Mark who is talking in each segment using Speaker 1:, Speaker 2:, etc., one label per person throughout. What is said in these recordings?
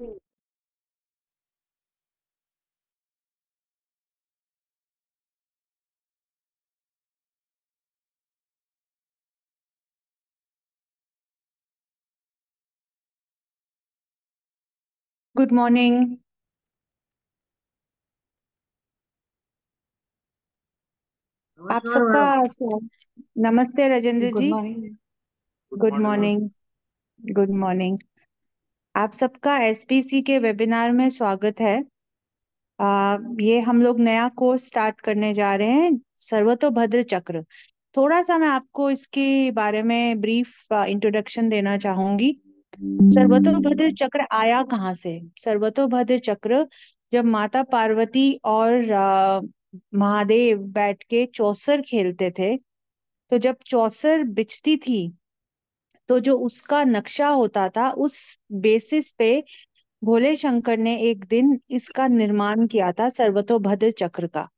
Speaker 1: Mm.
Speaker 2: Good morning. आप सबका
Speaker 3: नमस्ते Rajendra ji good
Speaker 2: morning
Speaker 3: good morning good morning आप सबका एसपीसी के वेबिनार में स्वागत है आ, ये हम लोग नया कोर्स स्टार्ट करने जा रहे हैं सर्वतोभद्र चक्र थोड़ा सा मैं आपको इसके बारे में ब्रीफ इंट्रोडक्शन देना चाहूंगी सर्वतोभद्र चक्र आया कहाँ से सर्वतोभद्र चक्र जब माता पार्वती और आ, महादेव बैठ के चौसर खेलते थे तो जब चौसर बिछती थी तो जो उसका नक्शा होता था उस बेसिस पे भोले शंकर ने एक दिन इसका निर्माण किया था सर्वतोभद्र चक्र का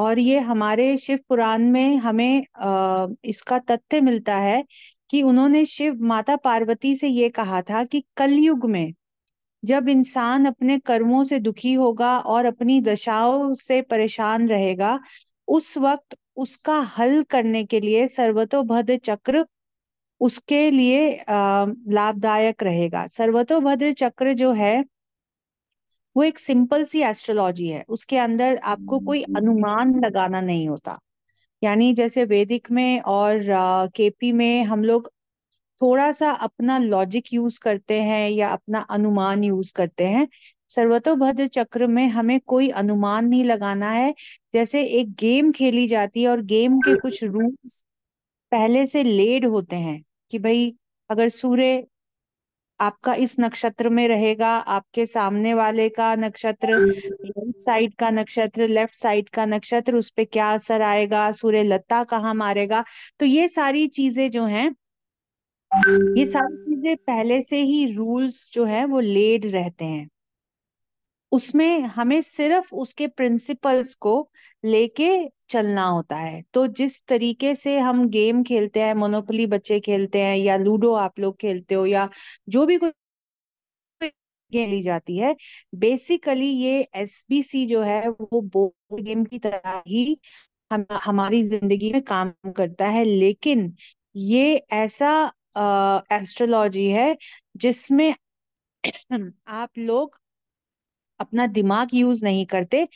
Speaker 3: और ये हमारे शिव पुराण में हमें आ, इसका तथ्य मिलता है कि उन्होंने शिव माता पार्वती से ये कहा था कि कलयुग में जब इंसान अपने कर्मों से दुखी होगा और अपनी दशाओं से परेशान रहेगा उस वक्त उसका हल करने के लिए सर्वतोभद्र चक्र उसके लिए लाभदायक रहेगा सर्वतोभद्र चक्र जो है वो एक सिंपल सी एस्ट्रोलॉजी है उसके अंदर आपको हम्म, कोई हम्म। अनुमान लगाना नहीं होता यानी जैसे वैदिक में और केपी में हम लोग थोड़ा सा अपना लॉजिक यूज करते हैं या अपना अनुमान यूज करते हैं सर्वतोभद्र चक्र में हमें कोई अनुमान नहीं लगाना है जैसे एक गेम खेली जाती है और गेम के कुछ रूल्स पहले से लेड होते हैं कि भाई अगर सूर्य आपका इस नक्षत्र में रहेगा आपके सामने वाले का नक्षत्र राइट साइड का नक्षत्र लेफ्ट साइड का नक्षत्र उस पर क्या असर आएगा सूर्य लता कहाँ मारेगा तो ये सारी चीजें जो हैं ये सारी चीजें पहले से ही रूल्स जो है वो लेड रहते हैं उसमें हमें सिर्फ उसके प्रिंसिपल्स को लेके चलना होता है तो जिस तरीके से हम गेम खेलते हैं मोनोपली बच्चे खेलते हैं या लूडो आप लोग खेलते हो या जो भी कुछ खेली जाती है बेसिकली ये एसबीसी जो है वो बोर्ड गेम की तरह ही हम हमारी जिंदगी में काम करता है लेकिन ये ऐसा एस्ट्रोलॉजी है जिसमें आप लोग अपना दिमाग यूज नहीं करते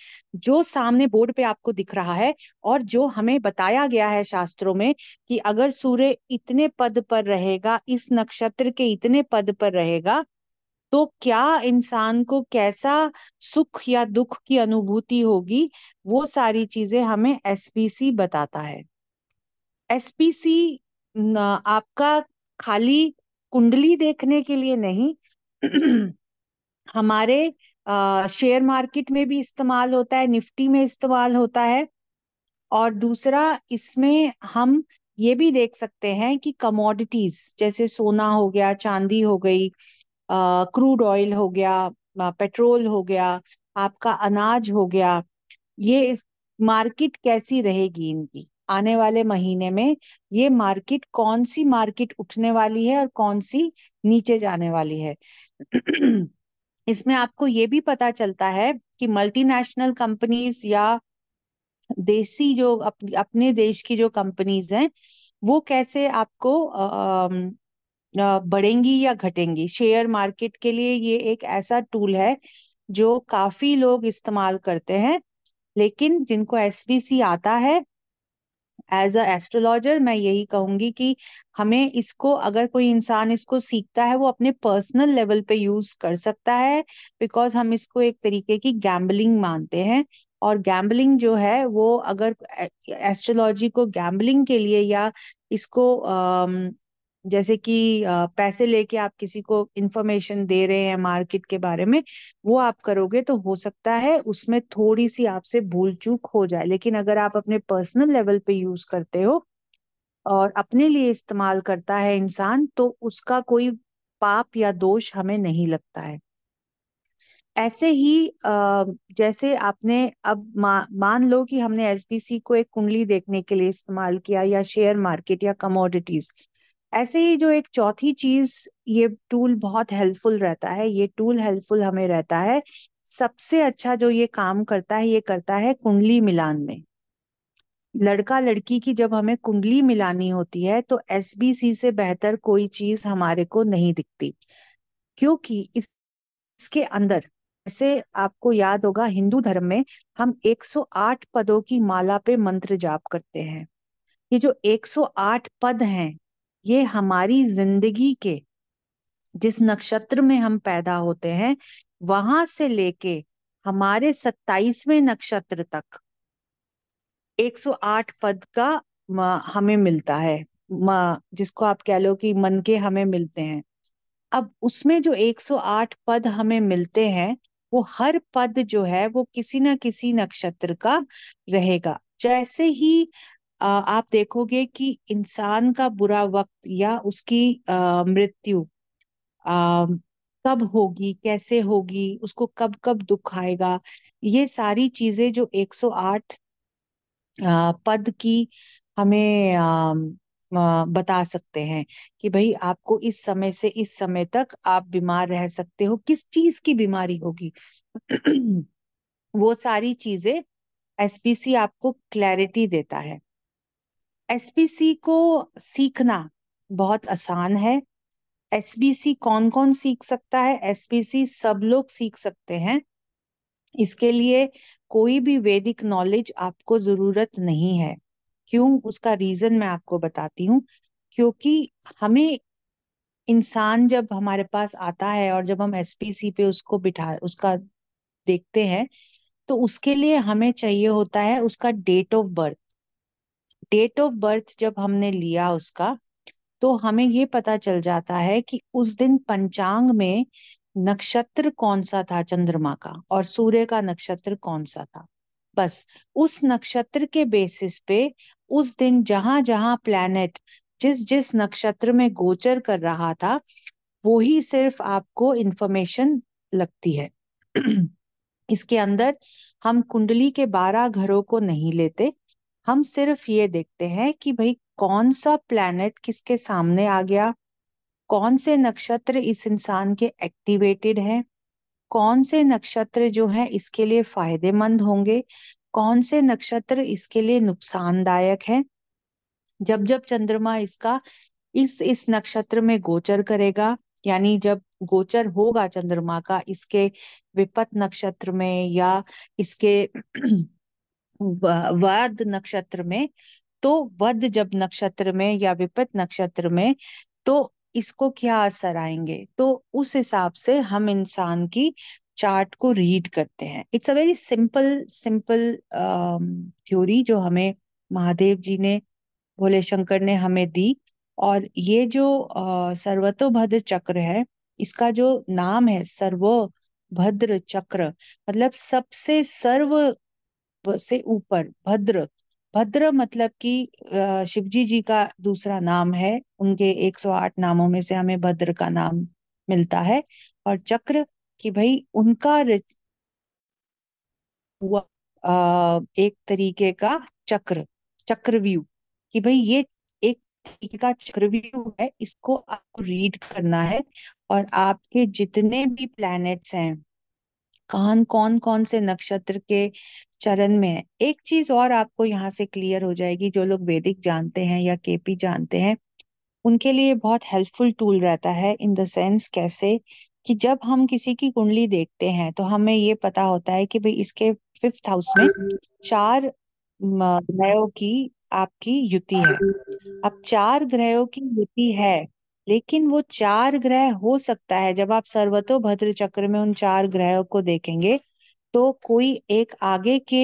Speaker 3: जो सामने बोर्ड पे आपको दिख रहा है और जो हमें बताया गया है शास्त्रों में कि अगर सूर्य इतने पद पर रहेगा इस नक्षत्र के इतने पद पर रहेगा तो क्या इंसान को कैसा सुख या दुख की अनुभूति होगी वो सारी चीजें हमें एसपीसी बताता है एसपीसी आपका खाली कुंडली देखने के लिए नहीं हमारे शेयर मार्केट में भी इस्तेमाल होता है निफ्टी में इस्तेमाल होता है और दूसरा इसमें हम ये भी देख सकते हैं कि कमोडिटीज जैसे सोना हो गया चांदी हो गई क्रूड ऑयल हो गया पेट्रोल हो गया आपका अनाज हो गया ये मार्केट कैसी रहेगी इनकी आने वाले महीने में ये मार्केट कौन सी मार्केट उठने वाली है और कौन सी नीचे जाने वाली है इसमें आपको ये भी पता चलता है कि मल्टीनेशनल कंपनीज या देसी जो अप, अपने देश की जो कंपनीज हैं वो कैसे आपको आ, आ, बढ़ेंगी या घटेंगी शेयर मार्केट के लिए ये एक ऐसा टूल है जो काफी लोग इस्तेमाल करते हैं लेकिन जिनको एस आता है एज अ एस्ट्रोलॉजर मैं यही कहूंगी कि हमें इसको अगर कोई इंसान इसको सीखता है वो अपने पर्सनल लेवल पे यूज कर सकता है बिकॉज हम इसको एक तरीके की गैम्बलिंग मानते हैं और गैम्बलिंग जो है वो अगर एस्ट्रोलॉजी को गैम्बलिंग के लिए या इसको जैसे कि पैसे लेके आप किसी को इंफॉर्मेशन दे रहे हैं मार्केट के बारे में वो आप करोगे तो हो सकता है उसमें थोड़ी सी आपसे भूल चूक हो जाए लेकिन अगर आप अपने पर्सनल लेवल पे यूज करते हो और अपने लिए इस्तेमाल करता है इंसान तो उसका कोई पाप या दोष हमें नहीं लगता है ऐसे ही जैसे आपने अब मान लो कि हमने एसबीसी को एक कुंडली देखने के लिए इस्तेमाल किया या शेयर मार्केट या कमोडिटीज ऐसे ही जो एक चौथी चीज ये टूल बहुत हेल्पफुल रहता है ये टूल हेल्पफुल हमें रहता है सबसे अच्छा जो ये काम करता है ये करता है कुंडली मिलान में लड़का लड़की की जब हमें कुंडली मिलानी होती है तो एस से बेहतर कोई चीज हमारे को नहीं दिखती क्योंकि इस इसके अंदर ऐसे आपको याद होगा हिंदू धर्म में हम 108 पदों की माला पे मंत्र जाप करते हैं ये जो 108 पद हैं ये हमारी जिंदगी के जिस नक्षत्र में हम पैदा होते हैं वहां से लेके हमारे सत्ताईसवें नक्षत्र तक 108 पद का हमें मिलता है जिसको आप कह लो कि मन के हमें मिलते हैं अब उसमें जो 108 पद हमें मिलते हैं वो हर पद जो है वो किसी ना किसी नक्षत्र का रहेगा जैसे ही आप देखोगे कि इंसान का बुरा वक्त या उसकी मृत्यु कब होगी कैसे होगी उसको कब कब दुख आएगा ये सारी चीजें जो 108 पद की हमें बता सकते हैं कि भाई आपको इस समय से इस समय तक आप बीमार रह सकते हो किस चीज की बीमारी होगी वो सारी चीजें एसपीसी आपको क्लैरिटी देता है एस सी को सीखना बहुत आसान है एस सी कौन कौन सीख सकता है एस सी सब लोग सीख सकते हैं इसके लिए कोई भी वैदिक नॉलेज आपको जरूरत नहीं है क्यों उसका रीजन मैं आपको बताती हूँ क्योंकि हमें इंसान जब हमारे पास आता है और जब हम एस पी सी पे उसको बिठा उसका देखते हैं तो उसके लिए हमें चाहिए होता है उसका date of birth date of birth जब हमने लिया उसका तो हमें ये पता चल जाता है कि उस दिन पंचांग में नक्षत्र कौन सा था चंद्रमा का और सूर्य का नक्षत्र कौन सा था बस उस नक्षत्र के बेसिस पे उस दिन जहां जहां प्लैनेट जिस जिस नक्षत्र में गोचर कर रहा था वो ही सिर्फ आपको इंफॉर्मेशन लगती है इसके अंदर हम कुंडली के बारह घरों को नहीं लेते हम सिर्फ ये देखते हैं कि भाई कौन सा प्लैनेट किसके सामने आ गया कौन से नक्षत्र इस इंसान के एक्टिवेटेड हैं कौन से नक्षत्र जो है इसके लिए फायदेमंद होंगे कौन से नक्षत्र इसके लिए नुकसानदायक है जब जब चंद्रमा इसका इस इस नक्षत्र में गोचर करेगा यानी जब गोचर होगा चंद्रमा का इसके विपत नक्षत्र में या इसके वाद नक्षत्र में तो वध जब नक्षत्र में या विपत नक्षत्र में तो इसको क्या असर आएंगे तो उस हिसाब से हम इंसान की चार्ट को रीड करते हैं it's a very simple simple theory जो हमें महादेव जी ने भोले शंकर ने हमें दी और ये जो सर्वतोभद्र चक्र है इसका जो नाम है सर्व भद्र चक्र मतलब सबसे सर्व से ऊपर भद्र भद्र मतलब कि शिवजी जी का दूसरा नाम है उनके 108 नामों में से हमें भद्र का नाम मिलता है और चक्र कि भाई उनका हुआ एक तरीके का चक्र चक्रव्यू कि भाई ये एक तरीके का चक्रव्यू है इसको आपको रीड करना है और आपके जितने भी प्लैनेट्स हैं कहा कौन कौन से नक्षत्र के चरण में है एक चीज और आपको यहाँ से क्लियर हो जाएगी जो लोग वैदिक जानते हैं या केपी जानते हैं उनके लिए बहुत हेल्पफुल टूल रहता है इन द सेंस कैसे कि जब हम किसी की कुंडली देखते हैं तो हमें ये पता होता है कि भाई इसके फिफ्थ हाउस में चार ग्रहों की आपकी युति है अब चार ग्रहों की युति है लेकिन वो चार ग्रह हो सकता है जब आप सर्वतो भद्र चक्र में उन चार ग्रहों को देखेंगे तो कोई एक आगे के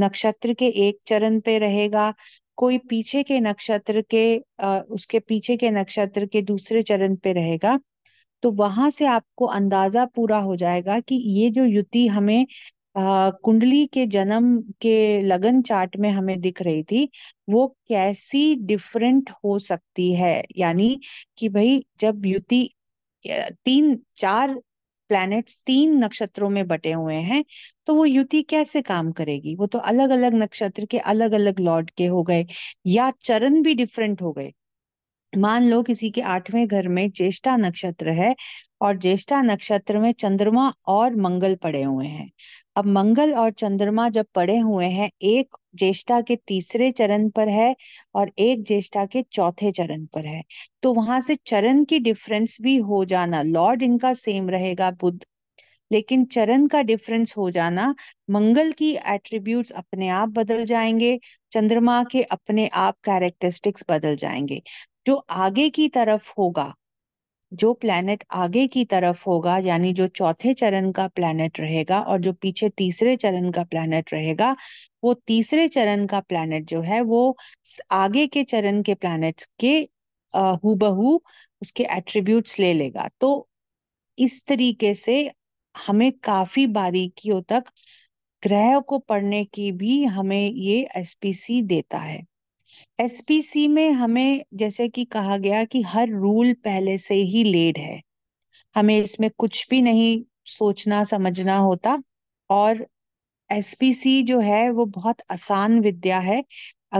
Speaker 3: नक्षत्र के एक चरण पे रहेगा कोई पीछे के नक्षत्र के आ, उसके पीछे के नक्षत्र के दूसरे चरण पे रहेगा तो वहां से आपको अंदाजा पूरा हो जाएगा कि ये जो युति हमें आ, कुंडली के जन्म के लगन चार्ट में हमें दिख रही थी वो कैसी डिफरेंट हो सकती है यानी कि भाई जब युति तीन चार प्लैनेट्स तीन नक्षत्रों में बटे हुए हैं तो वो युति कैसे काम करेगी वो तो अलग अलग नक्षत्र के अलग अलग लॉर्ड के हो गए या चरण भी डिफरेंट हो गए मान लो किसी के आठवें घर में ज्येष्ठा नक्षत्र है और ज्येष्ठा नक्षत्र में चंद्रमा और मंगल पड़े हुए हैं अब मंगल और चंद्रमा जब पड़े हुए हैं एक ज्येष्ठा के तीसरे चरण पर है और एक ज्येष्ठा के चौथे चरण पर है तो वहां से चरण की डिफरेंस भी हो जाना लॉर्ड इनका सेम रहेगा बुद्ध लेकिन चरण का डिफरेंस हो जाना मंगल की एट्रीब्यूट्स अपने आप बदल जाएंगे चंद्रमा के अपने आप कैरेक्टरिस्टिक्स बदल जाएंगे जो आगे की तरफ होगा जो प्लैनेट आगे की तरफ होगा यानी जो चौथे चरण का प्लैनेट रहेगा और जो पीछे तीसरे चरण का प्लैनेट रहेगा वो तीसरे चरण का प्लैनेट जो है वो आगे के चरण के प्लैनेट्स के हूबहू उसके एट्रीब्यूट्स ले लेगा तो इस तरीके से हमें काफी बारीकियों तक ग्रह को पढ़ने की भी हमें ये एसपीसी देता है एसपीसी में हमें जैसे कि कहा गया कि हर रूल पहले से ही लेड है हमें इसमें कुछ भी नहीं सोचना समझना होता और एसपीसी जो है वो बहुत आसान विद्या है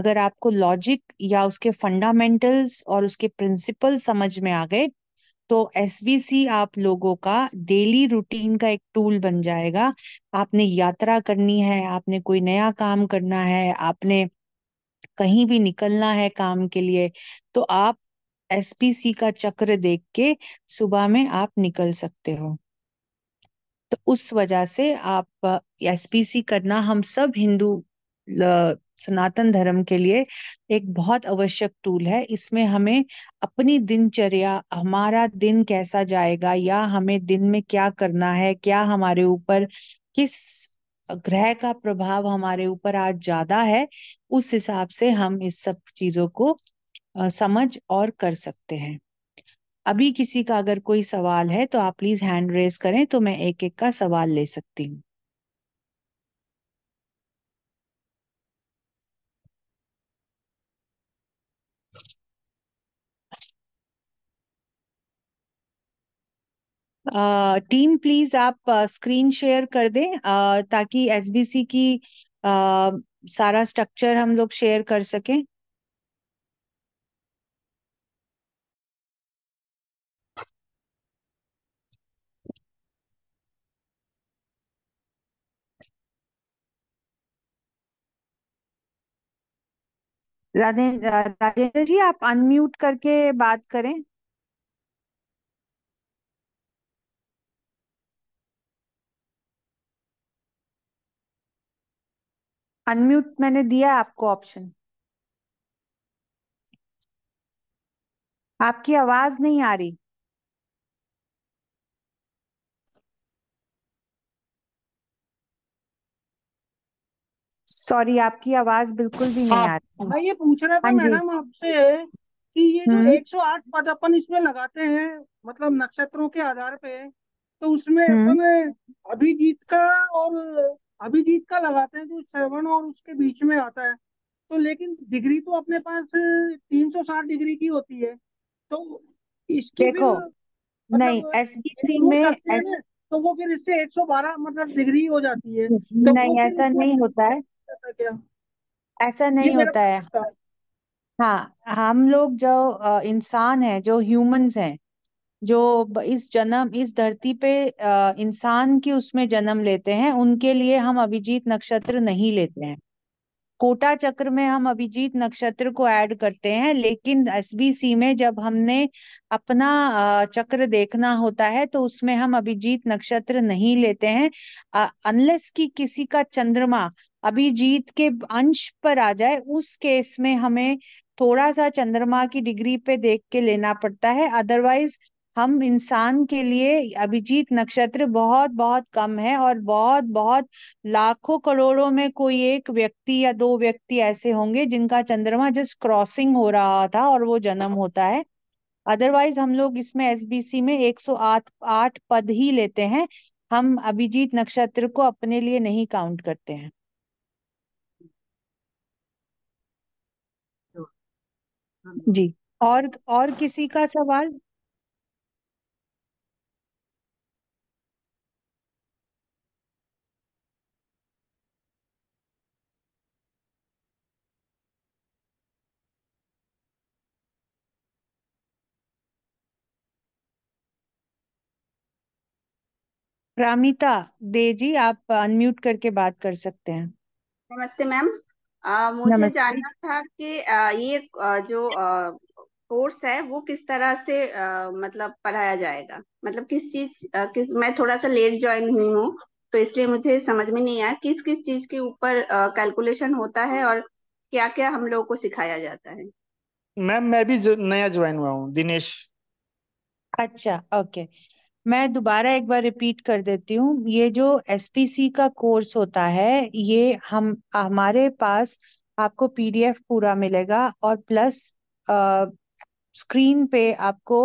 Speaker 3: अगर आपको लॉजिक या उसके फंडामेंटल्स और उसके प्रिंसिपल समझ में आ गए तो एसबीसी आप लोगों का डेली रूटीन का एक टूल बन जाएगा आपने यात्रा करनी है आपने कोई नया काम करना है आपने कहीं भी निकलना है काम के लिए तो आप एसपीसी का चक्र देख के सुबह में आप निकल सकते हो तो उस वजह से आप एसपीसी करना हम सब हिंदू सनातन धर्म के लिए एक बहुत आवश्यक टूल है इसमें हमें अपनी दिनचर्या हमारा दिन कैसा जाएगा या हमें दिन में क्या करना है क्या हमारे ऊपर किस ग्रह का प्रभाव हमारे ऊपर आज ज्यादा है उस हिसाब से हम इस सब चीजों को समझ और कर सकते हैं अभी किसी का अगर कोई सवाल है तो आप प्लीज हैंड रेस करें तो मैं एक एक का सवाल ले सकती हूँ टीम प्लीज आप स्क्रीन शेयर कर दें ताकि एसबीसी की सारा स्ट्रक्चर हम लोग शेयर कर सके राजेंद्र जी आप अनम्यूट करके बात करें अनम्यूट मैंने दिया आपको ऑप्शन आपकी आवाज नहीं आ रही सॉरी आपकी आवाज बिल्कुल भी नहीं आ हाँ, रही
Speaker 2: मैं ये पूछ रहा था हाँ मैडम आपसे कि ये जो हम्म. आठ पद अपन इसमें लगाते हैं मतलब नक्षत्रों के आधार पे
Speaker 1: तो उसमें हम्म. अपन अभिजीत का और अभिजीत का लगाते हैं जो
Speaker 3: तो सेवन और उसके बीच में आता है तो लेकिन डिग्री तो अपने पास तीन सौ साठ डिग्री की होती है तो इसके देखो मतलब नहीं एसबीसी में एस... तो वो फिर इससे एक सौ बारह मतलब डिग्री हो जाती है तो नहीं ऐसा नहीं होता है क्या ऐसा नहीं होता है हाँ हम लोग जो इंसान है जो ह्यूमंस हैं जो इस जन्म इस धरती पे इंसान की उसमें जन्म लेते हैं उनके लिए हम अभिजीत नक्षत्र नहीं लेते हैं कोटा चक्र में हम अभिजीत नक्षत्र को ऐड करते हैं लेकिन एसबीसी में जब हमने अपना चक्र देखना होता है तो उसमें हम अभिजीत नक्षत्र नहीं लेते हैं अनलेस की किसी का चंद्रमा अभिजीत के अंश पर आ जाए उस केस में हमें थोड़ा सा चंद्रमा की डिग्री पे देख के लेना पड़ता है अदरवाइज हम इंसान के लिए अभिजीत नक्षत्र बहुत बहुत कम है और बहुत बहुत लाखों करोड़ों में कोई एक व्यक्ति या दो व्यक्ति ऐसे होंगे जिनका चंद्रमा जस्ट क्रॉसिंग हो रहा था और वो जन्म होता है अदरवाइज हम लोग इसमें एसबीसी में 108 आठ पद ही लेते हैं हम अभिजीत नक्षत्र को अपने लिए नहीं काउंट करते हैं जी और और किसी का सवाल प्रामिता दे जी आप अनम्यूट करके बात कर सकते हैं
Speaker 2: नमस्ते मैम मुझे नमस्ते. जानना था कि आ, ये आ, जो कोर्स है वो किस तरह से आ, मतलब पढ़ाया जाएगा मतलब किस चीज किस मैं थोड़ा सा लेट ज्वाइन हुई हूँ तो इसलिए मुझे समझ में नहीं आया किस किस चीज के ऊपर कैलकुलेशन होता है और क्या क्या हम लोगों को सिखाया जाता है
Speaker 1: मैम
Speaker 3: मैं भी नया ज्वाइन हुआ हूँ दिनेश अच्छा ओके okay. मैं दोबारा एक बार रिपीट कर देती हूँ ये जो एसपीसी का कोर्स होता है ये हम हमारे पास आपको पीडीएफ पूरा मिलेगा और प्लस आ, स्क्रीन पे आपको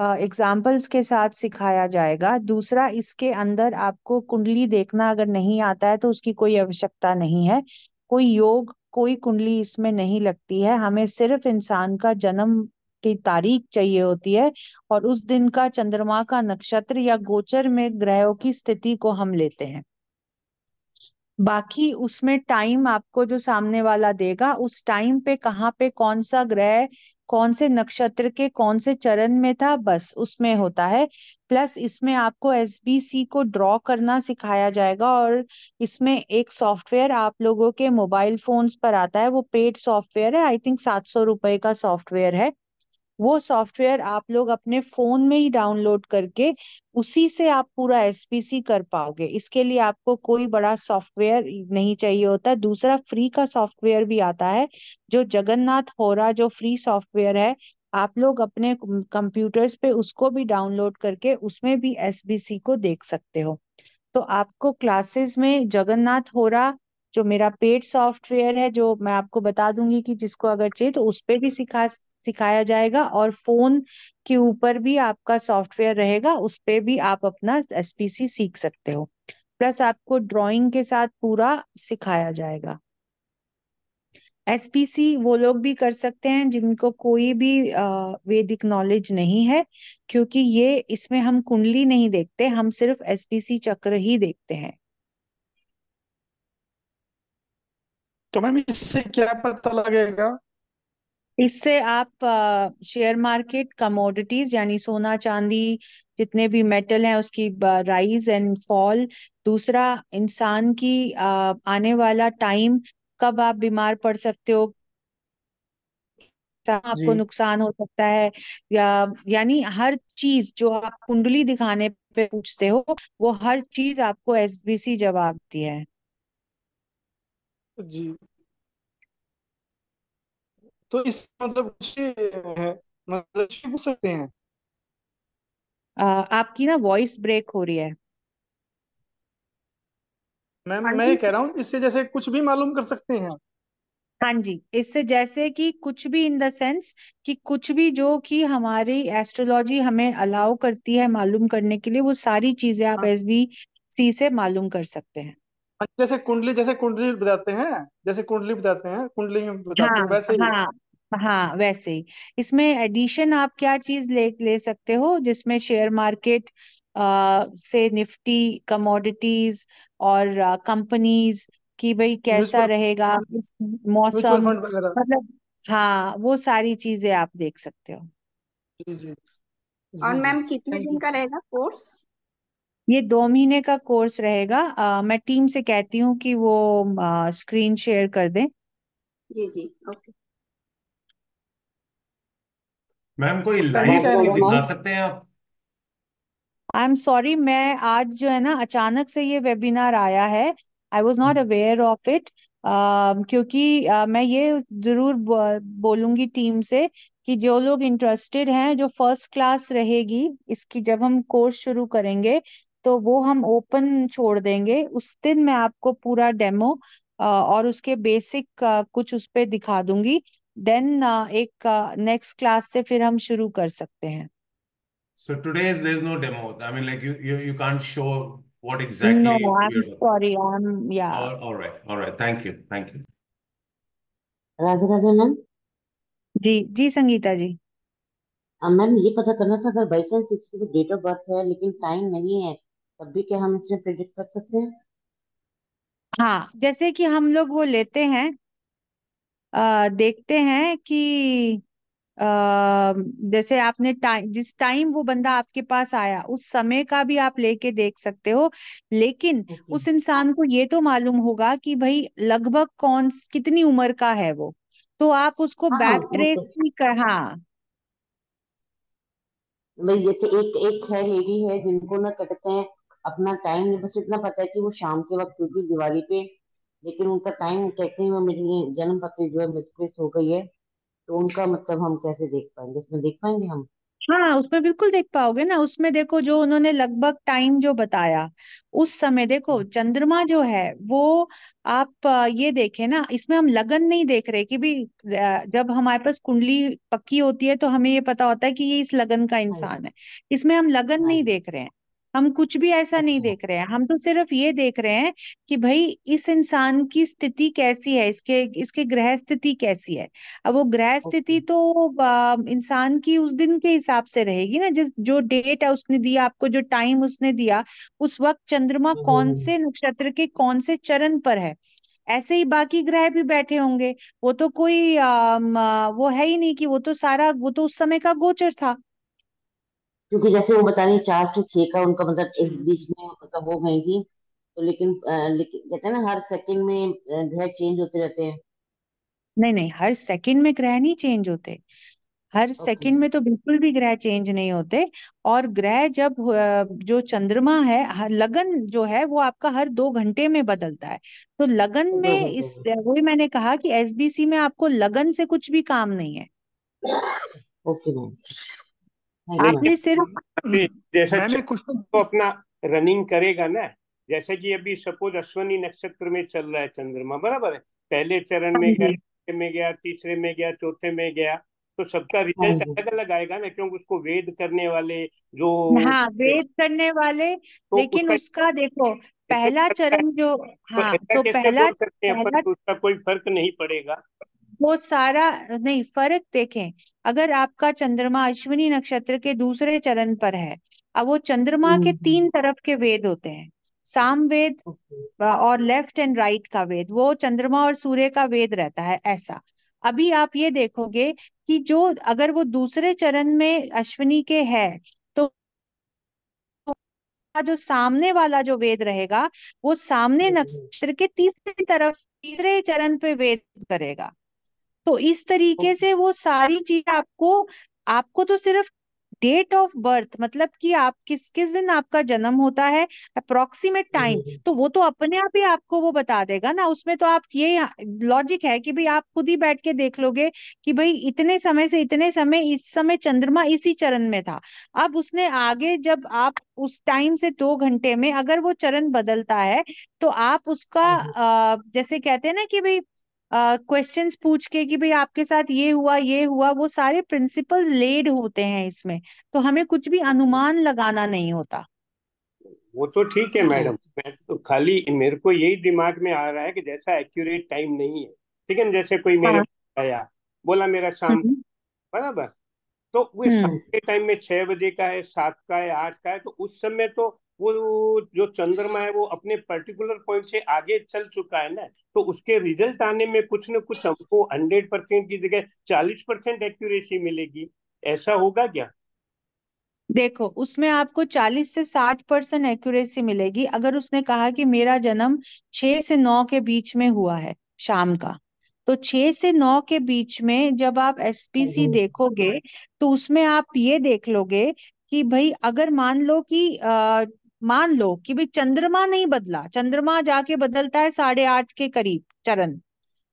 Speaker 3: एग्जाम्पल्स के साथ सिखाया जाएगा दूसरा इसके अंदर आपको कुंडली देखना अगर नहीं आता है तो उसकी कोई आवश्यकता नहीं है कोई योग कोई कुंडली इसमें नहीं लगती है हमें सिर्फ इंसान का जन्म की तारीख चाहिए होती है और उस दिन का चंद्रमा का नक्षत्र या गोचर में ग्रहों की स्थिति को हम लेते हैं बाकी उसमें टाइम आपको जो सामने वाला देगा उस टाइम पे कहाँ पे कौन सा ग्रह कौन से नक्षत्र के कौन से चरण में था बस उसमें होता है प्लस इसमें आपको एस बी सी को ड्रॉ करना सिखाया जाएगा और इसमें एक सॉफ्टवेयर आप लोगों के मोबाइल फोन्स पर आता है वो पेड सॉफ्टवेयर है आई थिंक सात सौ रुपए का सॉफ्टवेयर है वो सॉफ्टवेयर आप लोग अपने फोन में ही डाउनलोड करके उसी से आप पूरा एसपीसी कर पाओगे इसके लिए आपको कोई बड़ा सॉफ्टवेयर नहीं चाहिए होता दूसरा फ्री का सॉफ्टवेयर भी आता है जो जगन्नाथ होरा जो फ्री सॉफ्टवेयर है आप लोग अपने कंप्यूटर्स पे उसको भी डाउनलोड करके उसमें भी एसबीसी को देख सकते हो तो आपको क्लासेस में जगन्नाथ होरा जो मेरा पेड सॉफ्टवेयर है जो मैं आपको बता दूंगी कि जिसको अगर चाहिए तो उस पर भी सिखा सिखाया जाएगा और फोन के ऊपर भी आपका सॉफ्टवेयर रहेगा उस पर भी आप अपना एसपीसी सीख सकते हो प्लस आपको ड्राइंग के साथ पूरा सिखाया जाएगा एसपीसी वो लोग भी कर सकते हैं जिनको कोई भी वैदिक नॉलेज नहीं है क्योंकि ये इसमें हम कुंडली नहीं देखते हम सिर्फ एसपीसी चक्र ही देखते हैं
Speaker 1: तो मैम इससे क्या पता लगेगा
Speaker 3: इससे आप शेयर मार्केट कमोडिटीज यानी सोना चांदी जितने भी मेटल हैं उसकी राइज एंड फॉल दूसरा इंसान की आने वाला टाइम कब आप बीमार पड़ सकते हो आपको नुकसान हो सकता है या यानी हर चीज जो आप कुंडली दिखाने पे पूछते हो वो हर चीज आपको एसबीसी जवाब दी है जी तो इस मतलब मतलब सकते हैं आ, आपकी ना वॉइस ब्रेक हो रही है मैम हाँ मैं, मैं कह रहा हूँ इससे जैसे कुछ भी मालूम कर सकते हैं हाँ जी इससे जैसे कि कुछ भी इन द सेंस कि कुछ भी जो कि हमारी एस्ट्रोलॉजी हमें अलाउ करती है मालूम करने के लिए वो सारी चीजें आप एस बी सी से मालूम कर सकते हैं
Speaker 1: जैसे कुंडली जैसे कुंडली बताते हैं जैसे कुंडली बताते हैं कुंडली बताते हाँ, हैं वैसे ही हाँ
Speaker 3: हाँ वैसे ही इसमें एडिशन आप क्या चीज ले ले सकते हो जिसमें शेयर मार्केट आ, से निफ्टी कमोडिटीज और कंपनीज कि भाई कैसा रहेगा हाँ। मौसम मतलब हाँ वो सारी चीजें आप देख सकते हो जी जी और मैम कितने दिन
Speaker 2: का रहेगा कोर्स
Speaker 3: ये दो महीने का कोर्स रहेगा आ, मैं टीम से कहती हूँ कि वो आ, स्क्रीन शेयर कर दें जी जी ओके मैम कोई लाइव तो तो दिखा सकते हैं आप आई एम सॉरी मैं आज जो है ना अचानक से ये वेबिनार आया है I was not aware of it क्योंकि uh, मैं ये जरूर बोलूंगी टीम से कि जो लोग इंटरेस्टेड हैं जो फर्स्ट क्लास रहेगी इसकी जब हम कोर्स शुरू करेंगे तो वो हम ओपन छोड़ देंगे उस दिन मैं आपको पूरा डेमो uh, और उसके बेसिक uh, कुछ उस पर दिखा दूंगी देन uh, एक नेक्स्ट uh, क्लास से फिर हम शुरू कर सकते हैं
Speaker 4: so today is there is no demo I mean like you you you can't show what exactly no I am
Speaker 3: sorry I am yeah
Speaker 4: alright alright thank you thank you
Speaker 3: Radha Radha ma'am जी जी Sangeeta
Speaker 2: ji ma'am ये पता करना था अगर by chance किसी की date of birth है लेकिन टाइम नहीं है तब भी क्या हम इसमें प्रेडिक्ट कर सकते हैं
Speaker 3: हाँ जैसे कि हम लोग वो लेते हैं आ, देखते हैं कि आ, जैसे आपने टाइम जिस टाइम वो बंदा आपके पास आया उस समय का भी आप लेके देख सकते हो लेकिन ओके उस इंसान को ये तो मालूम होगा कि भाई लगभग कौन कितनी उम्र का है वो तो आप उसको हाँ हाँ बैक वो तो ट्रेस भी कहा
Speaker 2: नहीं जैसे तो एक एक है लेडी है जिनको ना कटते हैं अपना टाइम बस इतना पता है कि वो शाम के वक्त क्योंकि दिवाली पे लेकिन उनका टाइम कहते हुए मेरी जन्म पत्नी जो है मिसप्लेस हो गई है तो उनका मतलब हम कैसे देख पाएंगे इसमें देख पाएंगे हम
Speaker 3: हाँ उसमें बिल्कुल देख पाओगे ना उसमें देखो जो उन्होंने लगभग टाइम जो बताया उस समय देखो चंद्रमा जो है वो आप ये देखे ना इसमें हम लगन नहीं देख रहे कि भी जब हमारे पास कुंडली पक्की होती है तो हमें ये पता होता है कि ये इस लगन का हाँ इंसान है इसमें हम लगन हाँ नहीं देख रहे हैं हम कुछ भी ऐसा नहीं अच्छा। देख रहे हैं हम तो सिर्फ ये देख रहे हैं कि भाई इस इंसान की स्थिति कैसी है इसके इसके ग्रह स्थिति कैसी है अब वो ग्रह स्थिति तो इंसान की उस दिन के हिसाब से रहेगी ना जिस जो डेट है उसने दिया आपको जो टाइम उसने दिया उस वक्त चंद्रमा कौन से नक्षत्र के कौन से चरण पर है ऐसे ही बाकी ग्रह भी बैठे होंगे वो तो कोई आ, वो है ही नहीं कि वो तो सारा वो तो उस समय का गोचर था
Speaker 2: क्योंकि जैसे वो बता रही चार से छह का उनका मतलब इस बीच में मतलब हो गई थी तो लेकिन लेकिन कहते हैं ना हर सेकंड में ग्रह चेंज होते रहते हैं
Speaker 3: नहीं नहीं हर सेकंड में ग्रह नहीं चेंज होते हर सेकंड में तो बिल्कुल भी ग्रह चेंज नहीं होते और ग्रह जब जो चंद्रमा है लगन जो है वो आपका हर दो घंटे में बदलता है तो लगन हाँ, में हाँ, हाँ, इस वही मैंने कहा कि एसबीसी में आपको लगन से कुछ भी काम नहीं है
Speaker 4: ओके मैम आपने सिर्फ जैसा क्वेश्चन तो अपना रनिंग करेगा ना जैसे कि अभी सपोज अश्वनी नक्षत्र में चल रहा है चंद्रमा बराबर है पहले चरण में गया हाँ में गया तीसरे में गया चौथे में गया तो सबका रिजल्ट हाँ अलग अलग आएगा ना क्योंकि उसको वेद करने वाले जो
Speaker 3: हाँ वेद करने वाले तो लेकिन उसका, उसका देखो तो पहला चरण जो तो हाँ तो पहला पहला तो
Speaker 4: उसका कोई फर्क नहीं पड़ेगा
Speaker 3: वो सारा नहीं फर्क देखें अगर आपका चंद्रमा अश्विनी नक्षत्र के दूसरे चरण पर है अब वो चंद्रमा के हम्म, तीन हम्म। तरफ के वेद होते हैं साम वेद और लेफ्ट एंड राइट का वेद वो चंद्रमा और सूर्य का वेद रहता है ऐसा अभी आप ये देखोगे कि जो अगर वो दूसरे चरण में अश्विनी के है तो जो सामने वाला जो वेद रहेगा वो सामने हम्म, नक्षत्र के तीसरे तरफ तीसरे चरण पे वेद करेगा तो इस तरीके से वो सारी चीज आपको आपको तो सिर्फ डेट ऑफ बर्थ मतलब कि आप किस किस दिन आपका जन्म होता है अप्रोक्सीमेट टाइम हम्म। तो वो तो अपने आप ही आपको वो बता देगा ना उसमें तो आप ये लॉजिक है कि भाई आप खुद ही बैठ के देख लोगे कि भाई इतने समय से इतने समय इस समय चंद्रमा इसी चरण में था अब उसने आगे जब आप उस टाइम से दो घंटे में अगर वो चरण बदलता है तो आप उसका आ, हम्म। जैसे कहते हैं ना कि भाई क्वेश्चन uh, पूछ के कि भाई आपके साथ ये हुआ ये हुआ वो सारे प्रिंसिपल्स लेड होते हैं इसमें तो हमें कुछ भी अनुमान लगाना नहीं होता
Speaker 4: वो तो ठीक है मैडम मैं तो खाली मेरे को यही दिमाग में आ रहा है कि जैसा एक्यूरेट टाइम नहीं है ठीक है जैसे कोई मेरे हाँ। आया बोला मेरा शाम हम्म। बराबर तो वो हम्म। शाम के टाइम में छह बजे का है सात का है आठ का है तो उस समय तो वो जो चंद्रमा है वो अपने पर्टिकुलर पॉइंट से आगे चल चुका है ना तो उसके रिजल्ट आने में कुछ न कुछ हमको हंड्रेड परसेंट की जगह चालीस परसेंट एक्यूरेसी मिलेगी ऐसा होगा क्या
Speaker 3: देखो उसमें आपको 40 से 60 परसेंट एक्यूरेसी मिलेगी अगर उसने कहा कि मेरा जन्म 6 से 9 के बीच में हुआ है शाम का तो 6 से 9 के बीच में जब आप एसपीसी देखोगे तो उसमें आप ये देख लोगे कि भाई अगर मान लो कि मान लो कि भी चंद्रमा नहीं बदला चंद्रमा जाके बदलता है साढ़े आठ के करीब चरण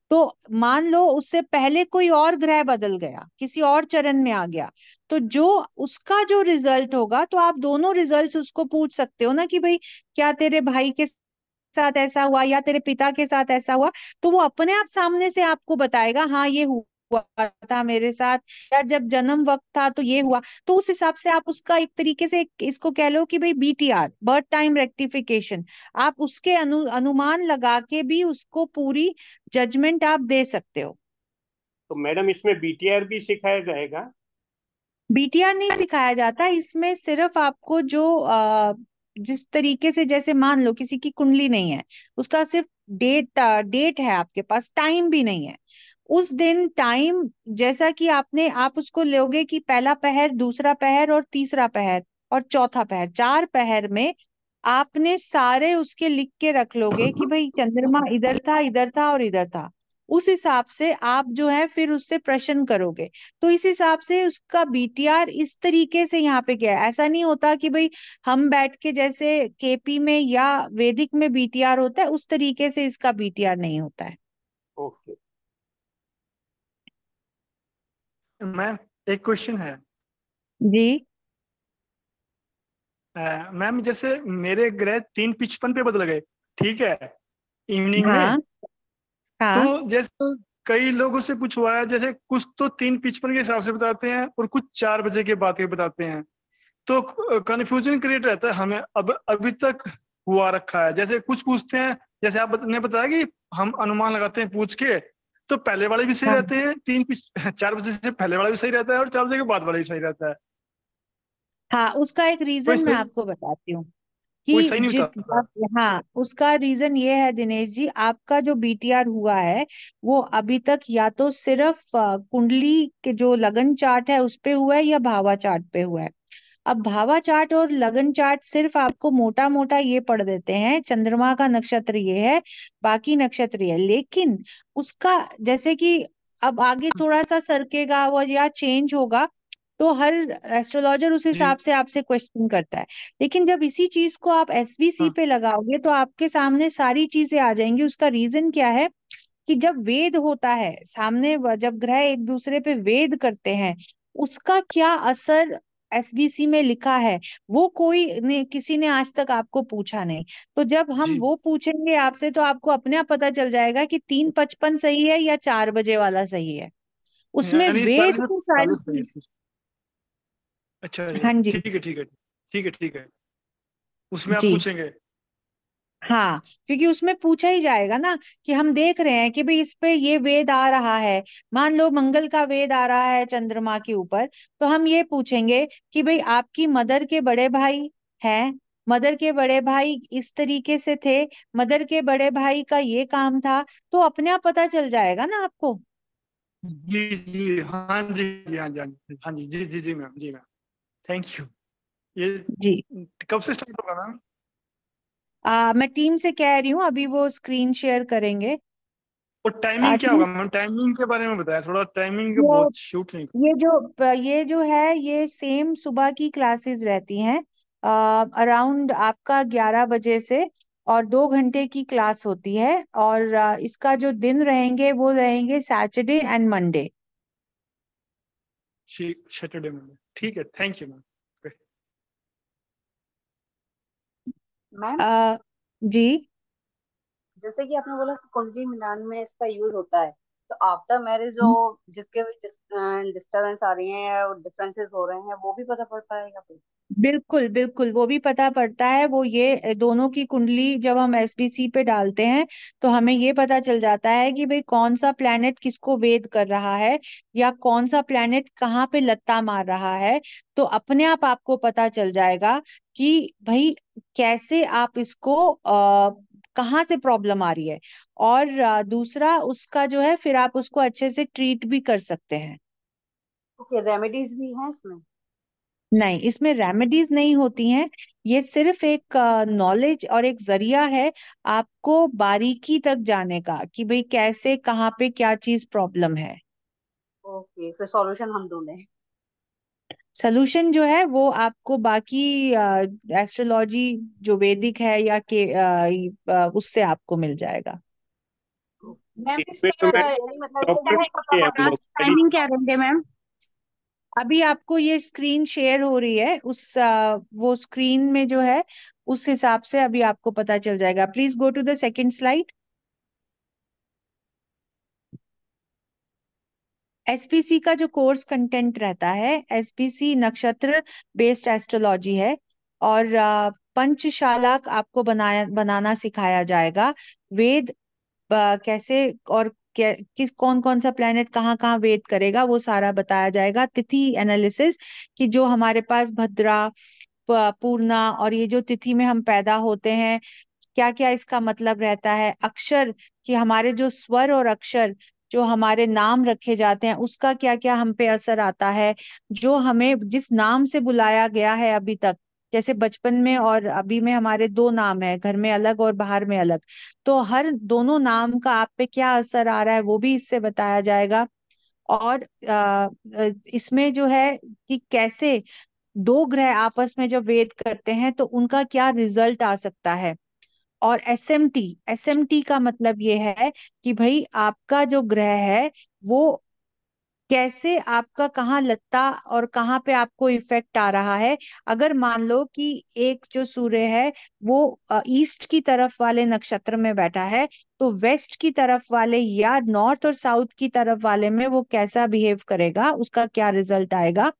Speaker 3: तो मान लो उससे पहले कोई और ग्रह बदल गया किसी और चरण में आ गया तो जो उसका जो रिजल्ट होगा तो आप दोनों रिजल्ट्स उसको पूछ सकते हो ना कि भाई क्या तेरे भाई के साथ ऐसा हुआ या तेरे पिता के साथ ऐसा हुआ तो वो अपने आप सामने से आपको बताएगा हाँ ये हुआ हुआ था मेरे साथ या जब जन्म वक्त था तो ये हुआ तो उस हिसाब से आप उसका एक तरीके से इसको कह लो कि भाई बीटीआर बर्थ टाइम रेक्टिफिकेशन आप उसके अनु अनुमान लगा के भी उसको पूरी जजमेंट आप दे सकते हो
Speaker 4: तो मैडम इसमें बीटीआर भी सिखाया जाएगा
Speaker 3: बीटीआर नहीं सिखाया जाता इसमें सिर्फ आपको जो आ, जिस तरीके से जैसे मान लो किसी की कुंडली नहीं है उसका सिर्फ डेट डेट है आपके पास टाइम भी नहीं है उस दिन टाइम जैसा कि आपने आप उसको लोगे कि पहला पहर दूसरा पहर और तीसरा पहर और चौथा पहर चार पहर में आपने सारे उसके लिख के रख लोगे कि भाई चंद्रमा इधर था इधर था और इधर था उस हिसाब से आप जो है फिर उससे प्रश्न करोगे तो इस हिसाब से उसका बीटीआर इस तरीके से यहाँ पे क्या है ऐसा नहीं होता कि भाई हम बैठ के जैसे केपी में या वैदिक में बीटीआर होता है उस तरीके से इसका बीटीआर नहीं होता है ओके okay. मैम
Speaker 1: एक क्वेश्चन है जी मैम जैसे मेरे ग्रह तीन पिचपन पे बदल गए ठीक है इवनिंग हाँ, में हाँ, तो जैसे कई लोगों से पूछवाया जैसे कुछ तो तीन पिचपन के हिसाब से बताते हैं और कुछ चार बजे के बाद बताते हैं तो कंफ्यूजन क्रिएट रहता है हमें अब अभी तक हुआ रखा है जैसे कुछ पूछते हैं जैसे आपने बताया कि हम अनुमान लगाते हैं पूछ के तो पहले वाले भी सही हाँ। रहते हैं तीन चार बजे से पहले वाला भी सही रहता है और चार बजे के बाद वाला भी सही रहता है
Speaker 3: हाँ उसका एक रीजन मैं आपको बताती हूँ कि हाँ उसका रीजन ये है दिनेश जी आपका जो बीटीआर हुआ है वो अभी तक या तो सिर्फ कुंडली के जो लगन चार्ट है उस पे हुआ है या भावा चार्ट पे हुआ है अब भावा चार्ट और लगन चार्ट सिर्फ आपको मोटा मोटा ये पढ़ देते हैं चंद्रमा का नक्षत्र ये है बाकी नक्षत्र ये लेकिन उसका जैसे कि अब आगे हाँ। थोड़ा सा सरकेगा वो या चेंज होगा तो हर एस्ट्रोलॉजर उस हिसाब से आपसे क्वेश्चन करता है लेकिन जब इसी चीज को आप बी हाँ। पे लगाओगे तो आपके सामने सारी चीजें आ जाएंगी उसका रीजन क्या है कि जब वेद होता है सामने जब ग्रह एक दूसरे पे वेद करते हैं उसका क्या असर एसबीसी में लिखा है वो कोई ने, किसी ने आज तक आपको पूछा नहीं तो जब हम वो पूछेंगे आपसे तो आपको अपने आप पता चल जाएगा कि तीन पचपन सही है या चार बजे वाला सही है उसमें वेद की सारी
Speaker 1: अच्छा हाँ अच्छा, जी ठीक है ठीक है ठीक है ठीक है उसमें आप पूछेंगे
Speaker 3: हाँ क्योंकि उसमें पूछा ही जाएगा ना कि हम देख रहे हैं कि भाई इस पे ये वेद आ रहा है मान लो मंगल का वेद आ रहा है चंद्रमा के ऊपर तो हम ये पूछेंगे कि भाई आपकी मदर के बड़े भाई हैं मदर के बड़े भाई इस तरीके से थे मदर के बड़े भाई का ये काम था तो अपने आप पता चल जाएगा ना आपको
Speaker 1: जी जी हाँ जी हाँ जी हाँ जी जी जी जी मैम जी मैम थैंक यू ये जी कब से स्टार्ट होगा मैम
Speaker 3: आ, मैं टीम से कह रही हूँ अभी वो स्क्रीन शेयर करेंगे
Speaker 1: और टाइमिंग क्या होगा मैम टाइमिंग के बारे में बताया थोड़ा टाइमिंग के बहुत शूट नहीं
Speaker 3: ये जो ये जो है ये सेम सुबह की क्लासेस रहती हैं अराउंड आपका ग्यारह बजे से और दो घंटे की क्लास होती है और uh, इसका जो दिन रहेंगे वो रहेंगे Saturday and Monday
Speaker 1: Saturday Monday ठीक है थैंक यू मैम
Speaker 3: मैम जी
Speaker 2: जैसे कि आपने बोला कुंडली मिलान में इसका यूज होता है तो आफ्टर मैरिज जो हम्म। जिसके भी डिस्टरबेंस आ रही है और डिफरेंसेस हो रहे हैं वो भी पता पड़ पाएगा फिर
Speaker 3: बिल्कुल बिल्कुल वो भी पता पड़ता है वो ये दोनों की कुंडली जब हम एसबीसी पे डालते हैं तो हमें ये पता चल जाता है कि भाई कौन सा प्लैनेट किसको वेद कर रहा है या कौन सा प्लैनेट कहाँ पे लत्ता मार रहा है तो अपने आप आपको पता चल जाएगा कि भाई कैसे आप इसको अः कहाँ से प्रॉब्लम आ रही है और दूसरा उसका जो है फिर आप उसको अच्छे से ट्रीट भी कर सकते हैं
Speaker 2: ओके रेमेडीज भी हैं इसमें
Speaker 3: नहीं इसमें रेमेडीज नहीं होती हैं ये सिर्फ एक नॉलेज और एक जरिया है आपको बारीकी तक जाने का कि भाई कैसे कहाँ पे क्या चीज प्रॉब्लम है
Speaker 2: ओके फिर सॉल्यूशन हम दोनों
Speaker 3: सोल्यूशन जो है वो आपको बाकी एस्ट्रोलॉजी जो वैदिक है या के आ, उससे आपको मिल जाएगा
Speaker 2: तो मतलब तो
Speaker 3: क्या मैम अभी आपको ये स्क्रीन शेयर हो रही है उस वो स्क्रीन में जो है उस हिसाब से अभी आपको पता चल जाएगा please go to the second slide SPC का जो कोर्स कंटेंट रहता है एसपीसी नक्षत्र बेस्ड एस्ट्रोलॉजी है और पंचशाला आपको बनाया बनाना सिखाया जाएगा वेद कैसे और क्या, किस कौन कौन सा प्लेनेट कहाँ कहाँ वेद करेगा वो सारा बताया जाएगा तिथि एनालिसिस कि जो हमारे पास भद्रा पूर्णा और ये जो तिथि में हम पैदा होते हैं क्या क्या इसका मतलब रहता है अक्षर कि हमारे जो स्वर और अक्षर जो हमारे नाम रखे जाते हैं उसका क्या क्या हम पे असर आता है जो हमें जिस नाम से बुलाया गया है अभी तक जैसे बचपन में और अभी में हमारे दो नाम है घर में अलग और बाहर में अलग तो हर दोनों नाम का आप पे क्या असर आ रहा है वो भी इससे बताया जाएगा और अः इसमें जो है कि कैसे दो ग्रह आपस में जब वेद करते हैं तो उनका क्या रिजल्ट आ सकता है और S M T S M T का मतलब ये है कि भाई आपका जो ग्रह है वो कैसे आपका कहाँ लत्ता और कहाँ पे आपको इफेक्ट आ रहा है अगर मान लो कि एक जो सूर्य है वो ईस्ट की तरफ वाले नक्षत्र में बैठा है तो वेस्ट की तरफ वाले या नॉर्थ और साउथ की तरफ वाले में वो कैसा बिहेव करेगा उसका क्या रिजल्ट आएगा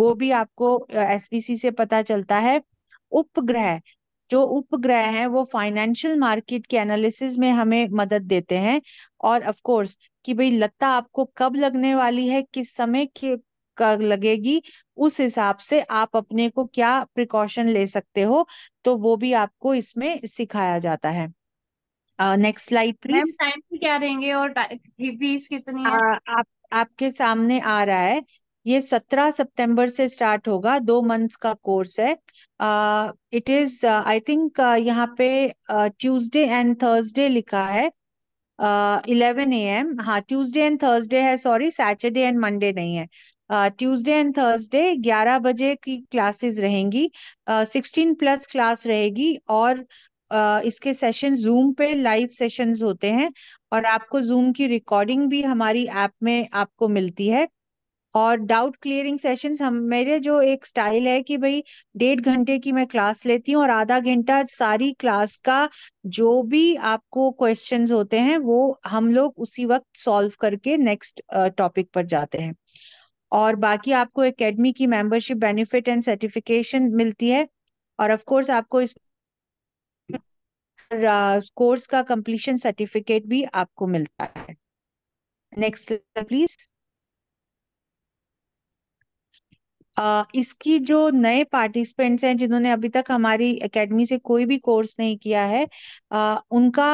Speaker 3: वो भी आपको एसपीसी से पता चलता है उपग्रह जो उपग्रह हैं वो फाइनेंशियल मार्केट के एनालिसिस में हमें मदद देते हैं और ऑफ कोर्स कि भाई लता आपको कब लगने वाली है किस समय के लगेगी उस हिसाब से आप अपने को क्या प्रिकॉशन ले सकते हो तो वो भी आपको इसमें सिखाया जाता है नेक्स्ट स्लाइड प्लीज टाइम क्या रहेंगे और फीस कितनी है? आ, आप आपके सामने आ रहा है ये सत्रह सितंबर से स्टार्ट होगा दो मंथ्स का कोर्स है इट इज आई थिंक यहाँ पे ट्यूसडे एंड थर्सडे लिखा है इलेवन ए एम हाँ ट्यूसडे एंड थर्सडे है सॉरी सैटरडे एंड मंडे नहीं है ट्यूसडे एंड थर्सडे ग्यारह बजे की क्लासेस रहेंगी सिक्सटीन प्लस क्लास रहेगी और Uh, इसके सेशन जूम पे लाइव सेशंस होते हैं और आपको जूम की रिकॉर्डिंग भी हमारी ऐप में आपको मिलती है और डाउट क्लियरिंग सेशन हम मेरे जो एक स्टाइल है कि भाई डेढ़ घंटे की मैं क्लास लेती हूँ और आधा घंटा सारी क्लास का जो भी आपको क्वेश्चन होते हैं वो हम लोग उसी वक्त सॉल्व करके नेक्स्ट टॉपिक पर जाते हैं और बाकी आपको एकेडमी की मेंबरशिप बेनिफिट एंड सर्टिफिकेशन मिलती है और ऑफ कोर्स आपको इस कोर्स का कंप्लीशन सर्टिफिकेट भी आपको मिलता है नेक्स्ट प्लीज इसकी जो नए पार्टिसिपेंट्स हैं जिन्होंने अभी तक हमारी एकेडमी से कोई भी कोर्स नहीं किया है उनका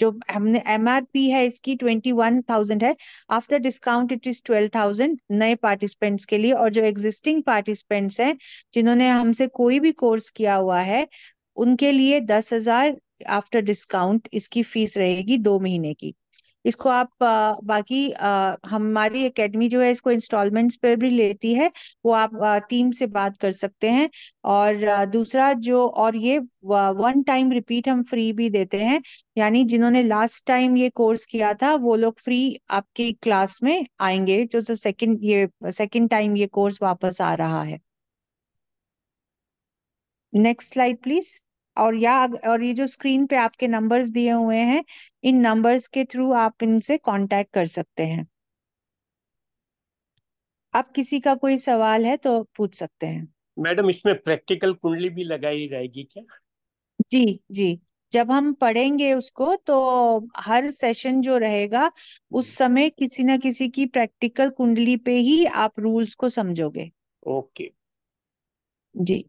Speaker 3: जो हमने एम आर पी है इसकी ट्वेंटी वन थाउजेंड है after discount it is twelve thousand नए पार्टिसिपेंट्स के लिए और जो एग्जिस्टिंग पार्टिसिपेंट्स हैं जिन्होंने हमसे कोई भी कोर्स किया हुआ है उनके लिए दस हजार आफ्टर डिस्काउंट इसकी फीस रहेगी दो महीने की इसको आप बाकी हमारी एकेडमी जो है इसको इंस्टॉलमेंट्स पर भी लेती है वो आप टीम से बात कर सकते हैं और दूसरा जो और ये वन टाइम रिपीट हम फ्री भी देते हैं यानी जिन्होंने लास्ट टाइम ये कोर्स किया था वो लोग फ्री आपकी क्लास में आएंगे जो तो सेकंड ये सेकंड टाइम ये कोर्स वापस आ रहा है नेक्स्ट स्लाइड प्लीज और या और ये जो स्क्रीन पे आपके नंबर्स दिए हुए हैं इन नंबर्स के थ्रू आप इनसे कांटेक्ट कर सकते हैं आप किसी का कोई सवाल है तो पूछ सकते हैं
Speaker 4: मैडम इसमें प्रैक्टिकल कुंडली भी लगाई जाएगी क्या
Speaker 3: जी जी जब हम पढ़ेंगे उसको तो हर सेशन जो रहेगा उस समय किसी ना किसी की प्रैक्टिकल कुंडली पे ही आप रूल्स को समझोगे ओके जी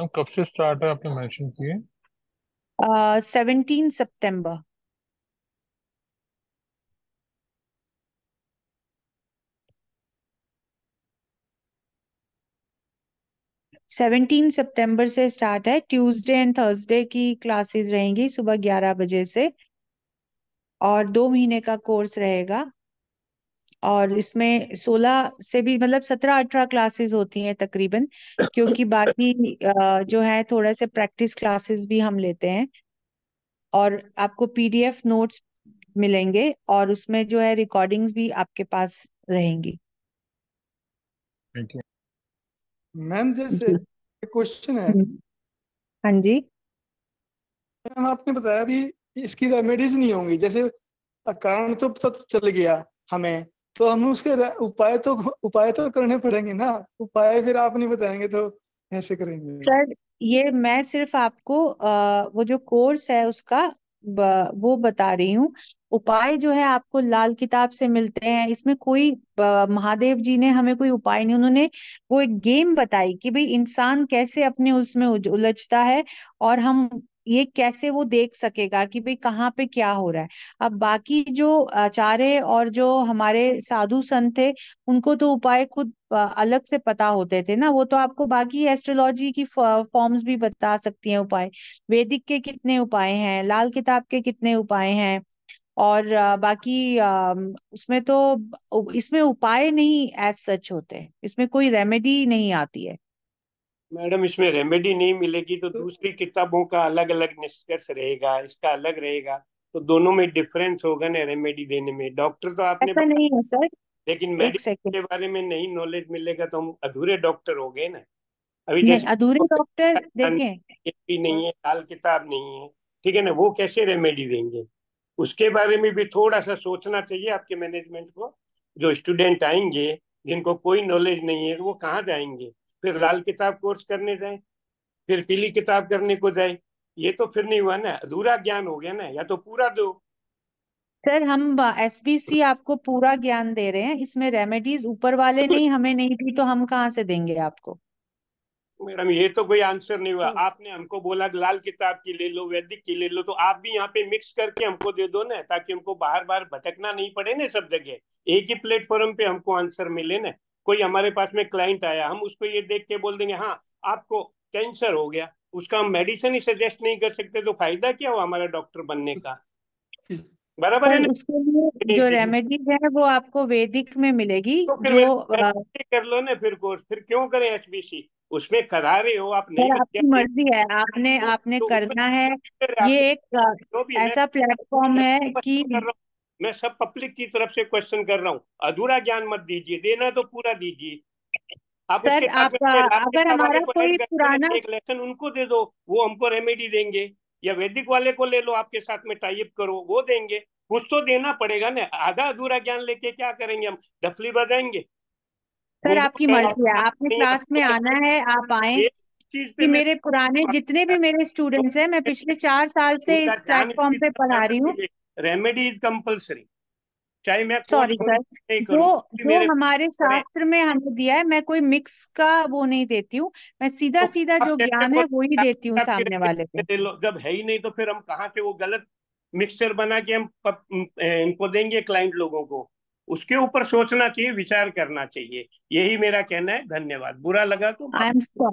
Speaker 1: मैम कब से स्टार्ट है आपने मेंशन किए
Speaker 3: सेवेंटीन सितंबर सेवेंटीन सितंबर से स्टार्ट है ट्यूसडे एंड थर्सडे की क्लासेस रहेंगी सुबह ग्यारह बजे से और दो महीने का कोर्स रहेगा और इसमें सोलह से भी मतलब सत्रह अठारह क्लासेस होती हैं तकरीबन क्योंकि बाकी जो है थोड़ा से प्रैक्टिस क्लासेस भी हम लेते हैं और आपको पीडीएफ नोट्स मिलेंगे और उसमें जो है रिकॉर्डिंग्स भी आपके पास रहेंगी मैम जैसे
Speaker 1: क्वेश्चन है हम्म। हाँ जी मैम आपने बताया भी इसकी रेमेडीज नहीं होंगी जैसे कारण तो पता चल गया हमें तो हम उसके उपाय तो उपाय तो करने पड़ेंगे ना उपाय फिर आप नहीं बताएंगे तो कैसे
Speaker 3: करेंगे सर ये मैं सिर्फ आपको आ, वो जो कोर्स है उसका ब, वो बता रही हूँ उपाय जो है आपको लाल किताब से मिलते हैं इसमें कोई महादेव जी ने हमें कोई उपाय नहीं उन्होंने वो एक गेम बताई कि भाई इंसान कैसे अपने उसमें उलझता है और हम ये कैसे वो देख सकेगा कि भाई कहाँ पे क्या हो रहा है अब बाकी जो आचार्य और जो हमारे साधु संत थे उनको तो उपाय खुद अलग से पता होते थे ना वो तो आपको बाकी एस्ट्रोलॉजी की फॉर्म्स भी बता सकती हैं उपाय वैदिक के कितने उपाय हैं लाल किताब के कितने उपाय हैं और बाकी उसमें तो इसमें उपाय नहीं एज सच होते इसमें कोई रेमेडी नहीं आती है
Speaker 4: मैडम इसमें रेमेडी नहीं मिलेगी तो, तो दूसरी किताबों का अलग अलग निष्कर्ष रहेगा इसका अलग रहेगा तो दोनों में डिफरेंस होगा ना रेमेडी देने में डॉक्टर तो आपने
Speaker 3: ऐसा नहीं है सर
Speaker 4: लेकिन मेडिसिन के बारे में नहीं नॉलेज मिलेगा तो हम अधूरे डॉक्टर हो गए ना
Speaker 3: अभी अधूरे डॉक्टर
Speaker 4: देखें नहीं है लाल किताब नहीं है ठीक है ना वो कैसे रेमेडी देंगे उसके बारे में भी थोड़ा सा सोचना चाहिए आपके मैनेजमेंट को जो स्टूडेंट आएंगे जिनको कोई नॉलेज नहीं है वो कहाँ जाएंगे फिर लाल किताब कोर्स करने जाए फिर पीली किताब करने को जाए ये तो फिर नहीं हुआ ना अधूरा ज्ञान हो गया ना या तो पूरा दो
Speaker 3: सर हम एस बी सी आपको पूरा ज्ञान दे रहे हैं इसमें रेमेडीज ऊपर वाले नहीं हमें नहीं दी तो हम कहाँ से देंगे आपको
Speaker 4: मैडम ये तो कोई आंसर नहीं हुआ हम्म। आपने हमको बोला लाल किताब की ले लो वैदिक की ले लो तो आप भी यहाँ पे मिक्स करके हमको दे दो ना ताकि हमको बार बार भटकना नहीं पड़े ना सब जगह एक ही प्लेटफॉर्म पे हमको आंसर मिले ना कोई हमारे पास में क्लाइंट आया हम उसको ये देख के बोल देंगे हाँ आपको कैंसर हो गया उसका हम मेडिसिन ही सजेस्ट नहीं कर सकते तो फायदा क्या हुआ हमारा डॉक्टर बनने का बराबर है
Speaker 3: उसके लिए जो रेमेडी है वो आपको वैदिक में मिलेगी तो फिर जो
Speaker 4: कर लो ना फिर कोर्स फिर क्यों करें एचबीसी उसमें करा रहे
Speaker 3: हो आप नहीं तो आपकी मर्जी है आपने तो आपने तो करना है ये एक ऐसा प्लेटफॉर्म है कि
Speaker 4: मैं सब पब्लिक की तरफ से क्वेश्चन कर रहा हूँ अधूरा ज्ञान मत दीजिए देना तो पूरा दीजिए
Speaker 3: आप सर, आपका अगर हमारा कोई पुराना
Speaker 4: लेसन उनको दे दो वो हमको रेमेडी देंगे या वैदिक वाले को ले लो आपके साथ में टाइप करो वो देंगे कुछ तो देना पड़ेगा ना आधा अधूरा ज्ञान लेके क्या करेंगे हम डफली बजाएंगे
Speaker 3: सर आपकी तो मर्जी है आपने क्लास में आना है आप आए कि मेरे पुराने जितने भी मेरे स्टूडेंट्स हैं मैं पिछले चार साल से इस प्लेटफॉर्म पे पढ़ा रही हूँ
Speaker 4: रेमेडी इज कंपल्सरी चाहे मैं सॉरी
Speaker 3: सर जो जो हमारे शास्त्र में हमें दिया है मैं कोई मिक्स का वो नहीं देती हूँ मैं सीधा तो सीधा जो ज्ञान है वो ही देती हूँ सामने वाले
Speaker 4: को जब है ही नहीं तो फिर हम कहाँ से वो गलत मिक्सचर बना के हम इनको देंगे क्लाइंट लोगों को उसके ऊपर सोचना चाहिए विचार करना चाहिए यही मेरा कहना है धन्यवाद बुरा लगा तो
Speaker 3: आई एम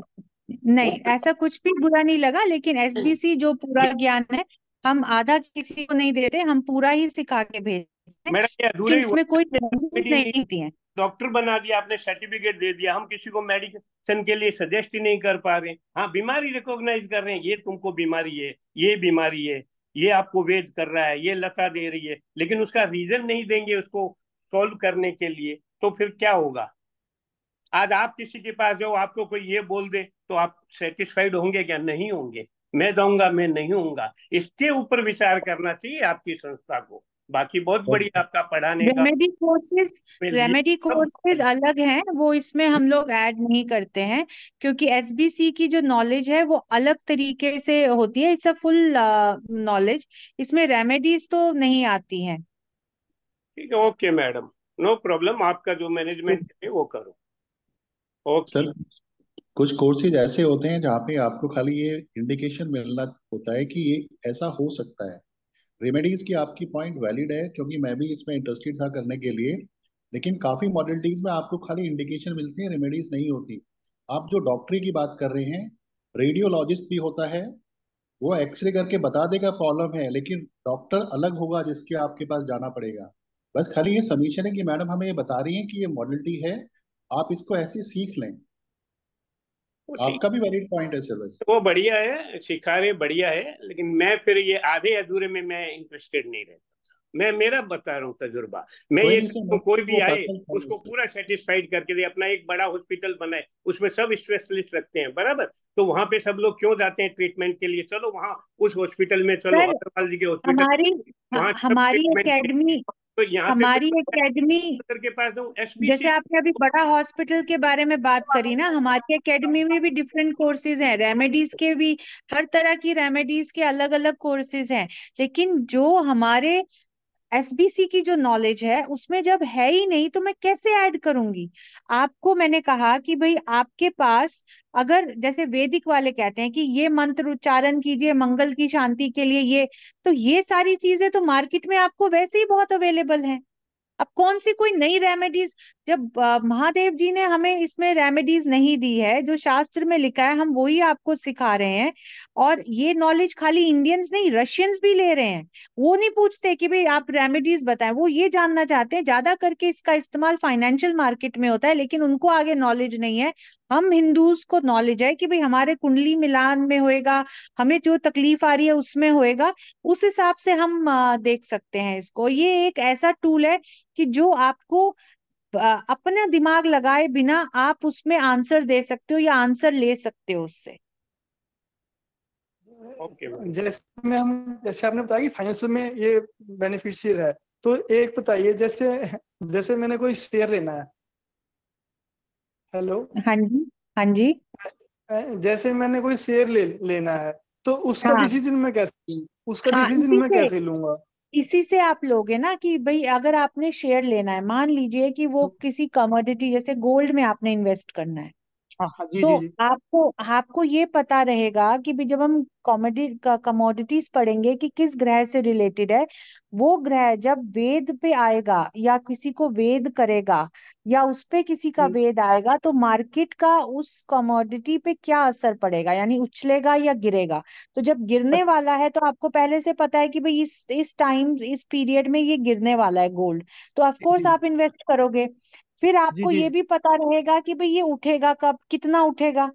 Speaker 3: नहीं ऐसा कुछ भी बुरा नहीं लगा लेकिन एसबीसी जो पूरा ज्ञान है हम आधा किसी को नहीं देते हम पूरा ही सिखा के
Speaker 4: भेजते इसमें
Speaker 3: कोई नहीं होती है
Speaker 4: डॉक्टर बना दिया आपने सर्टिफिकेट दे दिया हम किसी को मेडिसिन के लिए सजेस्ट ही नहीं कर पा रहे हाँ बीमारी रिकॉग्नाइज कर रहे हैं ये तुमको बीमारी है ये बीमारी है ये आपको वेद कर रहा है ये लता दे रही है लेकिन उसका रीजन नहीं देंगे उसको सॉल्व करने के लिए तो फिर क्या होगा आज आप किसी के पास जाओ आपको कोई ये बोल दे तो आप सेटिस्फाइड होंगे क्या नहीं होंगे मैं दूंगा मैं नहीं हूँ इसके ऊपर विचार करना चाहिए आपकी संस्था को बाकी बहुत बड़ी आपका पढ़ाने का रेमेडी कोर्सेज रेमेडी
Speaker 3: कोर्सेज अलग हैं वो इसमें हम लोग ऐड नहीं करते हैं क्योंकि एसबीसी की जो नॉलेज है वो अलग तरीके से होती है इट्स अ फुल नॉलेज इसमें रेमेडीज तो नहीं आती हैं
Speaker 4: ठीक है ओके मैडम नो प्रॉब्लम आपका जो मैनेजमेंट है वो करो ओके
Speaker 1: कुछ कोर्सेज ऐसे होते
Speaker 4: हैं जहाँ पे आपको खाली ये इंडिकेशन मिलना होता है कि ये ऐसा हो सकता है रेमेडीज की आपकी पॉइंट वैलिड है क्योंकि मैं भी इसमें इंटरेस्टेड था करने के लिए लेकिन काफ़ी मॉडलिटीज में आपको खाली इंडिकेशन मिलती है रेमेडीज नहीं होती आप जो डॉक्टरी की बात कर रहे हैं रेडियोलॉजिस्ट भी होता है वो एक्सरे करके बता देगा प्रॉब्लम है लेकिन डॉक्टर अलग होगा जिसके आपके पास जाना पड़ेगा बस खाली ये समीशन है कि मैडम हमें ये बता रही हैं कि ये मॉडलिटी है आप इसको ऐसे सीख लें आपका भी वैलिड पॉइंट है सिलेबस तो वो बढ़िया है शिकारे बढ़िया है लेकिन मैं फिर ये आधे अधूरे में मैं इंटरेस्टेड नहीं रहता मैं मेरा बता रहा हूँ तजुर्बा मैं ये तो कोई भी आए उसको पूरा सेटिस्फाइड करके दे अपना एक बड़ा हॉस्पिटल बनाए उसमें सब स्पेशलिस्ट रखते हैं बराबर तो वहाँ पे सब लोग क्यों जाते हैं ट्रीटमेंट के लिए चलो वहाँ उस हॉस्पिटल में चलो अग्रवाल जी के हॉस्पिटल हमारी
Speaker 3: हमारी एकेडमी
Speaker 4: तो यहाँ हमारी एकेडमी तो के पास
Speaker 3: जैसे आपने अभी बड़ा हॉस्पिटल के बारे में बात हाँ, करी हाँ। ना हमारी एकेडमी में भी डिफरेंट कोर्सेज हैं रेमेडीज के भी हर तरह की रेमेडीज के अलग अलग कोर्सेज हैं लेकिन जो हमारे एसबीसी की जो नॉलेज है उसमें जब है ही नहीं तो मैं कैसे ऐड करूंगी आपको मैंने कहा कि भाई आपके पास अगर जैसे वेदिक वाले कहते हैं कि ये मंत्र उच्चारण कीजिए मंगल की शांति के लिए ये तो ये सारी चीजें तो मार्केट में आपको वैसे ही बहुत अवेलेबल है अब कौन सी कोई नई रेमेडीज जब महादेव जी ने हमें इसमें रेमेडीज नहीं दी है जो शास्त्र में लिखा है हम वही आपको सिखा रहे हैं और ये नॉलेज खाली इंडियंस नहीं रशियंस भी ले रहे हैं वो नहीं पूछते कि भाई आप रेमेडीज बताएं वो ये जानना चाहते हैं ज्यादा करके इसका इस्तेमाल फाइनेंशियल मार्केट में होता है लेकिन उनको आगे नॉलेज नहीं है हम हिंदूज को नॉलेज है कि भाई हमारे कुंडली मिलान में होएगा हमें जो तकलीफ आ रही है उसमें होएगा उस हिसाब से हम देख सकते हैं इसको ये एक ऐसा टूल है कि जो आपको अपना दिमाग लगाए बिना आप उसमें आंसर दे सकते हो या आंसर ले सकते हो उससे
Speaker 1: जैसे हम जैसे आपने बताया कि फाइनेंस में ये बेनिफिशियल है तो एक बताइए जैसे जैसे मैंने कोई शेयर लेना है
Speaker 3: हेलो हाँ जी हाँ जी
Speaker 1: जैसे मैंने कोई शेयर ले लेना है तो उसका हाँ डिसीजन मैं कैसे उसका हाँ डिसीजन मैं कैसे
Speaker 3: लूंगा इसी से आप लोगे ना कि भाई अगर आपने शेयर लेना है मान लीजिए कि वो हाँ। किसी कमोडिटी जैसे गोल्ड में आपने इन्वेस्ट करना है हाँ, हाँ जी तो जी आपको आपको ये पता रहेगा कि भी जब हम कॉमेडी कमोडिटीज पढ़ेंगे कि किस ग्रह से रिलेटेड है वो ग्रह जब वेद पे आएगा या किसी को वेद करेगा या उस पे किसी का वेद आएगा तो मार्केट का उस कमोडिटी पे क्या असर पड़ेगा यानी उछलेगा या गिरेगा तो जब गिरने वाला है तो आपको पहले से पता है कि भाई इस इस टाइम इस पीरियड में ये गिरने वाला है गोल्ड तो ऑफ कोर्स आप इन्वेस्ट करोगे फिर आपको ये भी पता रहेगा कि भाई ये उठेगा कब कितना उठेगा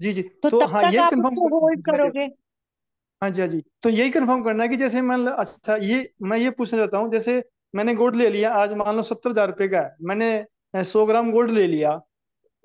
Speaker 3: जी
Speaker 1: जी तो तो तब हाँ तक ये आप उसको होल्ड करोगे हाँ जी हाँ जी तो यही कंफर्म करना है कि जैसे मान लो अच्छा ये मैं ये पूछना चाहता हूँ जैसे मैंने गोल्ड ले लिया आज मान लो सत्तर हजार रुपये का है मैंने सौ ग्राम गोल्ड ले लिया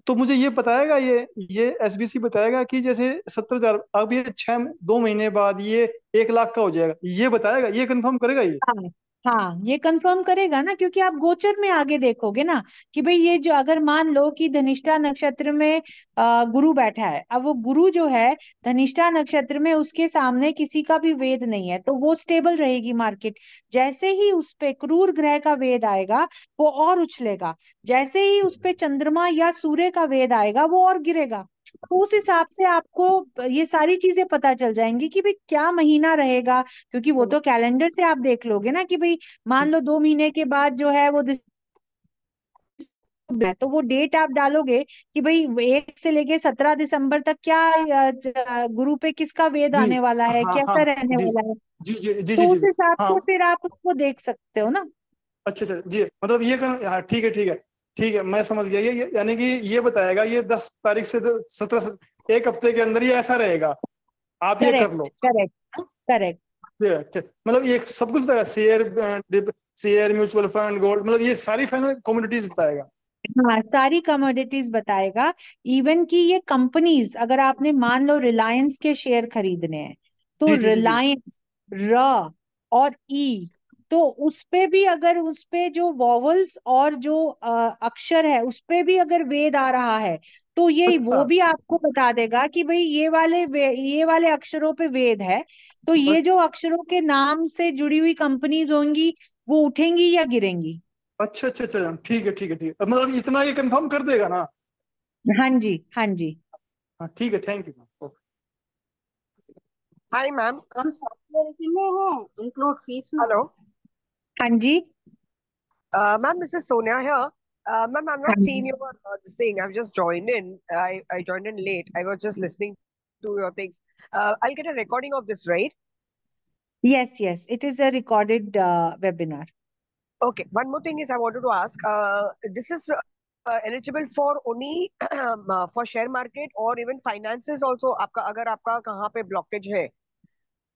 Speaker 1: तो मुझे ये बताएगा ये ये एस बताएगा कि जैसे सत्तर हजार अब ये छह दो महीने बाद ये एक लाख का हो जाएगा ये बताएगा ये कंफर्म करेगा ये
Speaker 3: हाँ हाँ ये कंफर्म करेगा ना क्योंकि आप गोचर में आगे देखोगे ना कि भाई ये जो अगर मान लो कि धनिष्ठा नक्षत्र में आ, गुरु बैठा है अब वो गुरु जो है धनिष्ठा नक्षत्र में उसके सामने किसी का भी वेद नहीं है तो वो स्टेबल रहेगी मार्केट जैसे ही उस पे क्रूर ग्रह का वेद आएगा वो और उछलेगा जैसे ही उस पे चंद्रमा या सूर्य का वेद आएगा वो और गिरेगा उस हिसाब से आपको ये सारी चीजें पता चल जाएंगी कि भाई क्या महीना रहेगा क्योंकि वो तो कैलेंडर से आप देख लोगे ना कि भाई मान लो दो महीने के बाद जो है वो तो वो डेट आप डालोगे कि भाई एक से लेके सत्रह दिसंबर तक क्या गुरु पे किसका वेद आने वाला है हाँ, कैसा हाँ, रहने जी, वाला है
Speaker 1: जी जी जी तो जी, उस हिसाब हाँ, से
Speaker 3: फिर आप उसको देख सकते हो ना
Speaker 1: अच्छा अच्छा जी मतलब ये हाँ, ठीक है ठीक है ठीक है मैं समझ गया ये यानी कि ये बताएगा ये दस तारीख से तो सत्रह एक हफ्ते के अंदर ही ऐसा रहेगा आप ये कर लो
Speaker 3: करेक्ट करेक्ट
Speaker 1: मतलब ये सब कुछ बताएगा share share mutual fund gold मतलब ये सारी फाइनल कम्युनिटीज
Speaker 3: बताएगा हाँ सारी कमोडिटीज बताएगा इवन कि ये कंपनीज अगर आपने मान लो रिलायंस के शेयर खरीदने हैं तो रिलायंस र और ई e तो उसपे भी अगर उसपे जो वॉवल्स और जो आ, अक्षर है उसपे भी अगर वेद आ रहा है तो ये अच्छा। वो भी आपको बता देगा कि भाई ये वाले ये वाले अक्षरों पे वेद है तो ये जो अक्षरों के नाम से जुड़ी हुई कंपनीज होंगी वो उठेंगी या गिरेंगी
Speaker 1: अच्छा अच्छा अच्छा ठीक है ठीक है ठीक है मतलब इतना ये कंफर्म कर देगा ना
Speaker 3: हाँ जी हाँ जी हाँ ठीक है
Speaker 1: थैंक यू
Speaker 2: हाय मैम हम सॉफ्टवेयर में हैं इंक्लूड फीस हेलो हाँ जी Uh, ma'am, this is Sonia here. Uh, ma'am, I'm not seeing your uh, this thing. I've just joined in. I, I joined in late. I was just listening to your things. Uh, I'll get a recording of this, right?
Speaker 3: yes yes it is a recorded uh, webinar
Speaker 2: Okay. One more thing is I wanted to ask. Uh, this is uh, eligible for only um, uh, for share market or even finances also. आपका अगर आपका कहाँ पे blockage है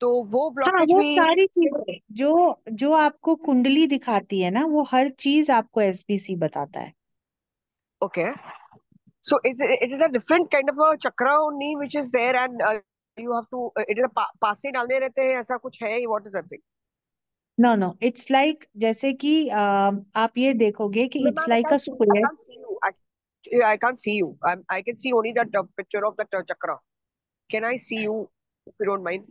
Speaker 2: तो वो blockage हाँ, वो भी सारी
Speaker 3: चीजें जो जो आपको कुंडली दिखाती है ना वो हर चीज आपको एसबीसी बताता है okay
Speaker 2: so it is a different kind of a chakra only which is there and you have to it is a पास से डालने रहते हैं ऐसा कुछ है what is that thing
Speaker 3: no no it's like जैसे कि uh, आप ये देखोगे कि it's like a
Speaker 2: square I can't see you I can see only that picture of that chakra can I see you if you don't mind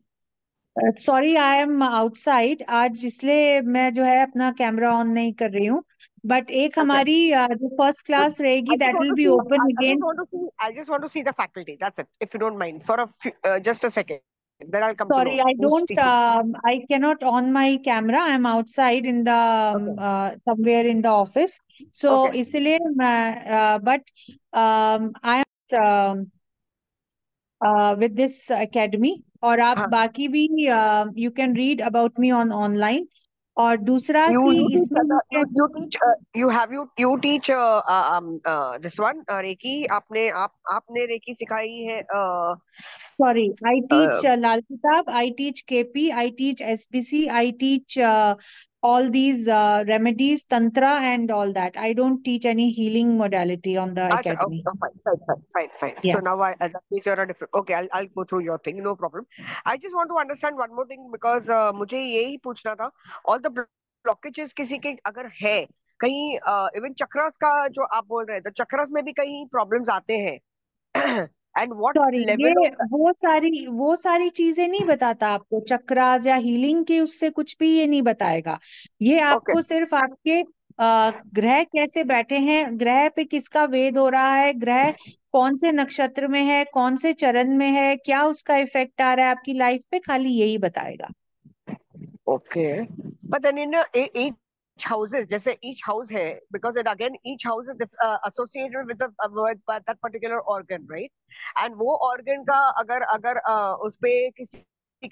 Speaker 3: sorry I am outside आज इसलिए मैं जो है अपना कैमरा ऑन नहीं कर रही हूँ बट एक okay. हमारी uh, जो फर्स्ट क्लास रहेगी that will be open again
Speaker 2: I just want to see the faculty that's it if you don't mind for a just a second then I come sorry I don't
Speaker 3: I can not on my camera I am outside in the somewhere in the office so इसलिए मैं but I am with this academy और आप हाँ. बाकी भी you can read about me on online और दूसरा you, कि you इसमें you you, you teach uh, you have you you teach
Speaker 2: uh, uh, um, uh, आपने आप आपने रेकी सिखाई है
Speaker 3: sorry I teach Lal Kitab I teach KP I teach SBC I teach all these uh, remedies, tantra, and all that. I don't teach any healing modality on the Achha, academy.
Speaker 2: Okay, oh, fine, fine, fine, fine. Yeah. So now I, that means you're a different. Okay, I'll, I'll go through your thing. No problem.
Speaker 3: I just want to understand
Speaker 2: one more thing because uh, मुझे यही पूछना था. All the blockages kisi ke agar hai कहीं even uh, chakras का जो आप बोल रहे हैं तो चक्रास में भी कहीं प्रॉब्लम्स आते हैं एंड वॉट सॉरी लेवल ये
Speaker 3: वो सारी वो सारी चीजें नहीं बताता आपको चक्रास या हीलिंग के उससे कुछ भी ये नहीं बताएगा ये आपको okay. सिर्फ आपके ग्रह कैसे बैठे हैं ग्रह पे किसका वेद हो रहा है ग्रह कौन से नक्षत्र में है कौन से चरण में है क्या उसका इफेक्ट आ रहा है आपकी लाइफ पे खाली यही बताएगा
Speaker 2: ओके बट देन इन एक each houses say each house here because it again each house is uh, associated with the uh, that particular organ right and wo organ ka agar agar uh, उस पे किसी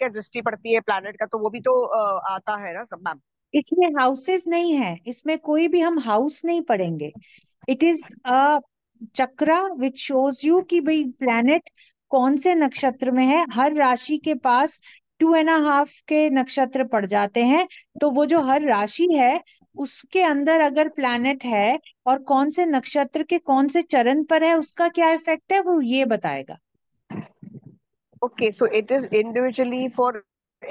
Speaker 2: ka drishti padti hai planet ka to wo bhi to uh,
Speaker 3: aata hai na सब ma'am इसमें houses नहीं है इसमें कोई भी हम हाउस नहीं पढ़ेंगे it is a chakra which shows you कि भाई प्लैनेट कौन से नक्षत्र में है हर राशि के पास टू एंड हाफ के नक्षत्र पड़ जाते हैं तो वो जो हर राशि है उसके अंदर अगर प्लैनेट है और कौन से नक्षत्र के कौन से चरण पर है उसका क्या इफेक्ट है वो ये बताएगा
Speaker 2: okay so it is individually for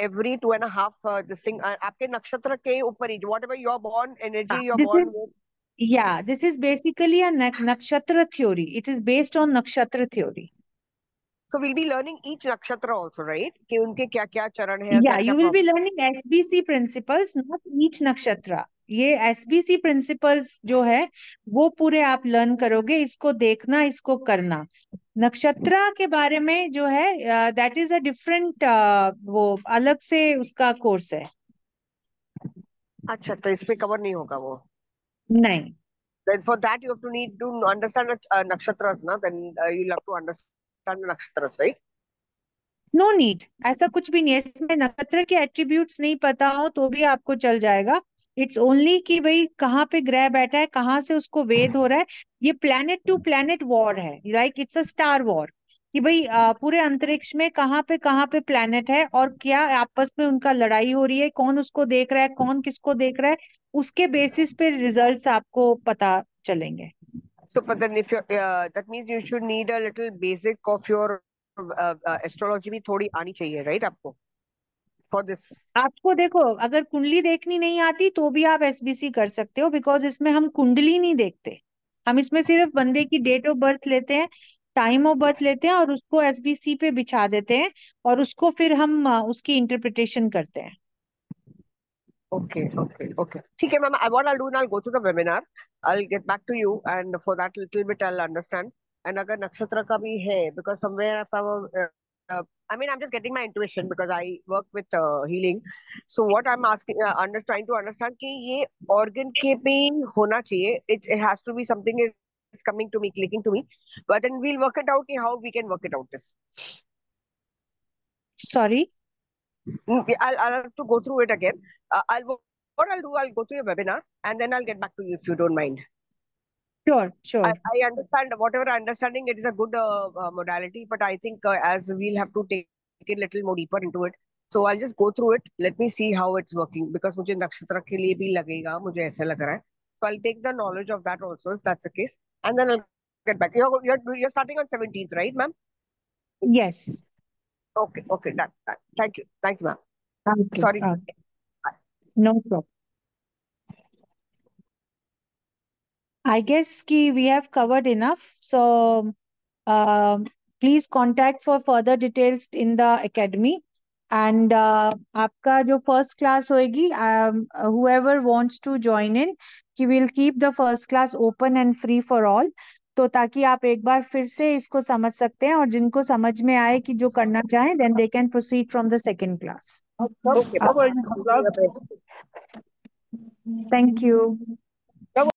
Speaker 2: every two and half this thing आपके नक्षत्र के ऊपर ही whatever your born energy your born
Speaker 3: या this is basically a nakshatra theory it is based on nakshatra theory So
Speaker 2: we'll be learning each nakshatra also, right? कि उनके क्या क्या चरण है Yeah, you will be
Speaker 3: learning SBC principles, not each nakshatra. ये SBC principles जो है वो पूरे आप लर्न करोगे इसको देखना इसको करना नक्षत्र के बारे में जो है दैट इज अ डिफरेंट वो अलग से उसका कोर्स है
Speaker 2: अच्छा तो इसमें कवर नहीं होगा वो नहीं then for that you have to need to understand uh, nakshatras na then uh, you'll have to understand नक्षत्र सही
Speaker 3: नो no नीड ऐसा कुछ भी नहीं है इसमें नक्षत्र के एट्रीब्यूट्स नहीं पता हो तो भी आपको चल जाएगा इट्स ओनली कि भाई कहाँ पे ग्रह बैठा है कहाँ से उसको वेद हो रहा है ये प्लेनेट टू प्लेनेट वॉर है like it's a star war कि भाई पूरे अंतरिक्ष में कहाँ पे कहाँ पे प्लेनेट है और क्या आपस में उनका लड़ाई हो रही है कौन उसको देख रहा है कौन किसको देख रहा है उसके बेसिस पे रिजल्ट्स आपको पता चलेंगे
Speaker 2: So, but then if you uh, that means you should need a little basic of your uh, uh, astrology bhi thodi aani chahiye right aapko For this.
Speaker 3: aapko देखो अगर कुंडली देखनी नहीं आती तो भी आप sbc कर सकते हो बिकॉज इसमें हम कुंडली नहीं देखते हम इसमें सिर्फ बंदे की डेट ऑफ बर्थ लेते हैं टाइम ऑफ बर्थ लेते हैं और उसको एसबीसी पे बिछा देते हैं और उसको फिर हम उसकी इंटरप्रिटेशन करते हैं
Speaker 2: Okay, okay, okay. Okay, ma'am, what I'll do now, I'll go through the webinar. I'll get back to you and for that little bit, I'll understand. And agar nakshatra ka bhi hai, because somewhere if I were, uh, I mean, I'm just getting my intuition because I work with uh, healing. So what I'm asking, uh, under, trying to understand कि ये organ के पे होना चाहिए. It, it has to be something is coming to me, clicking to me. But then we'll work it out how we can work it out this.
Speaker 3: Sorry? I'll,
Speaker 2: I'll have to go through it again. Uh, I'll what I'll do, I'll go through your webinar and then I'll get back to you if you don't mind. Sure, sure. I, I understand whatever understanding it is a good uh, uh, modality, but I think uh, as we'll have to take it a little more deeper into it. So I'll just go through it. Let me see how it's working because मुझे नक्षत्र के लिए भी लगेगा मुझे ऐसा लग रहा So I'll take the knowledge of that also if that's the case, and then I'll get back. You're you're, you're starting on 17th, right, ma'am? Yes. Okay, okay, done, done. Thank you. Thank you,
Speaker 3: ma'am. Sorry. Okay. No problem. I guess ki we have covered enough. So uh, please contact for further details in the academy. And uh, आपका first class होएगी, um, whoever wants to join in, we will keep the first class open and free for all. तो ताकि आप एक बार फिर से इसको समझ सकते हैं और जिनको समझ में आए कि जो करना चाहें then they can proceed from the second class thank you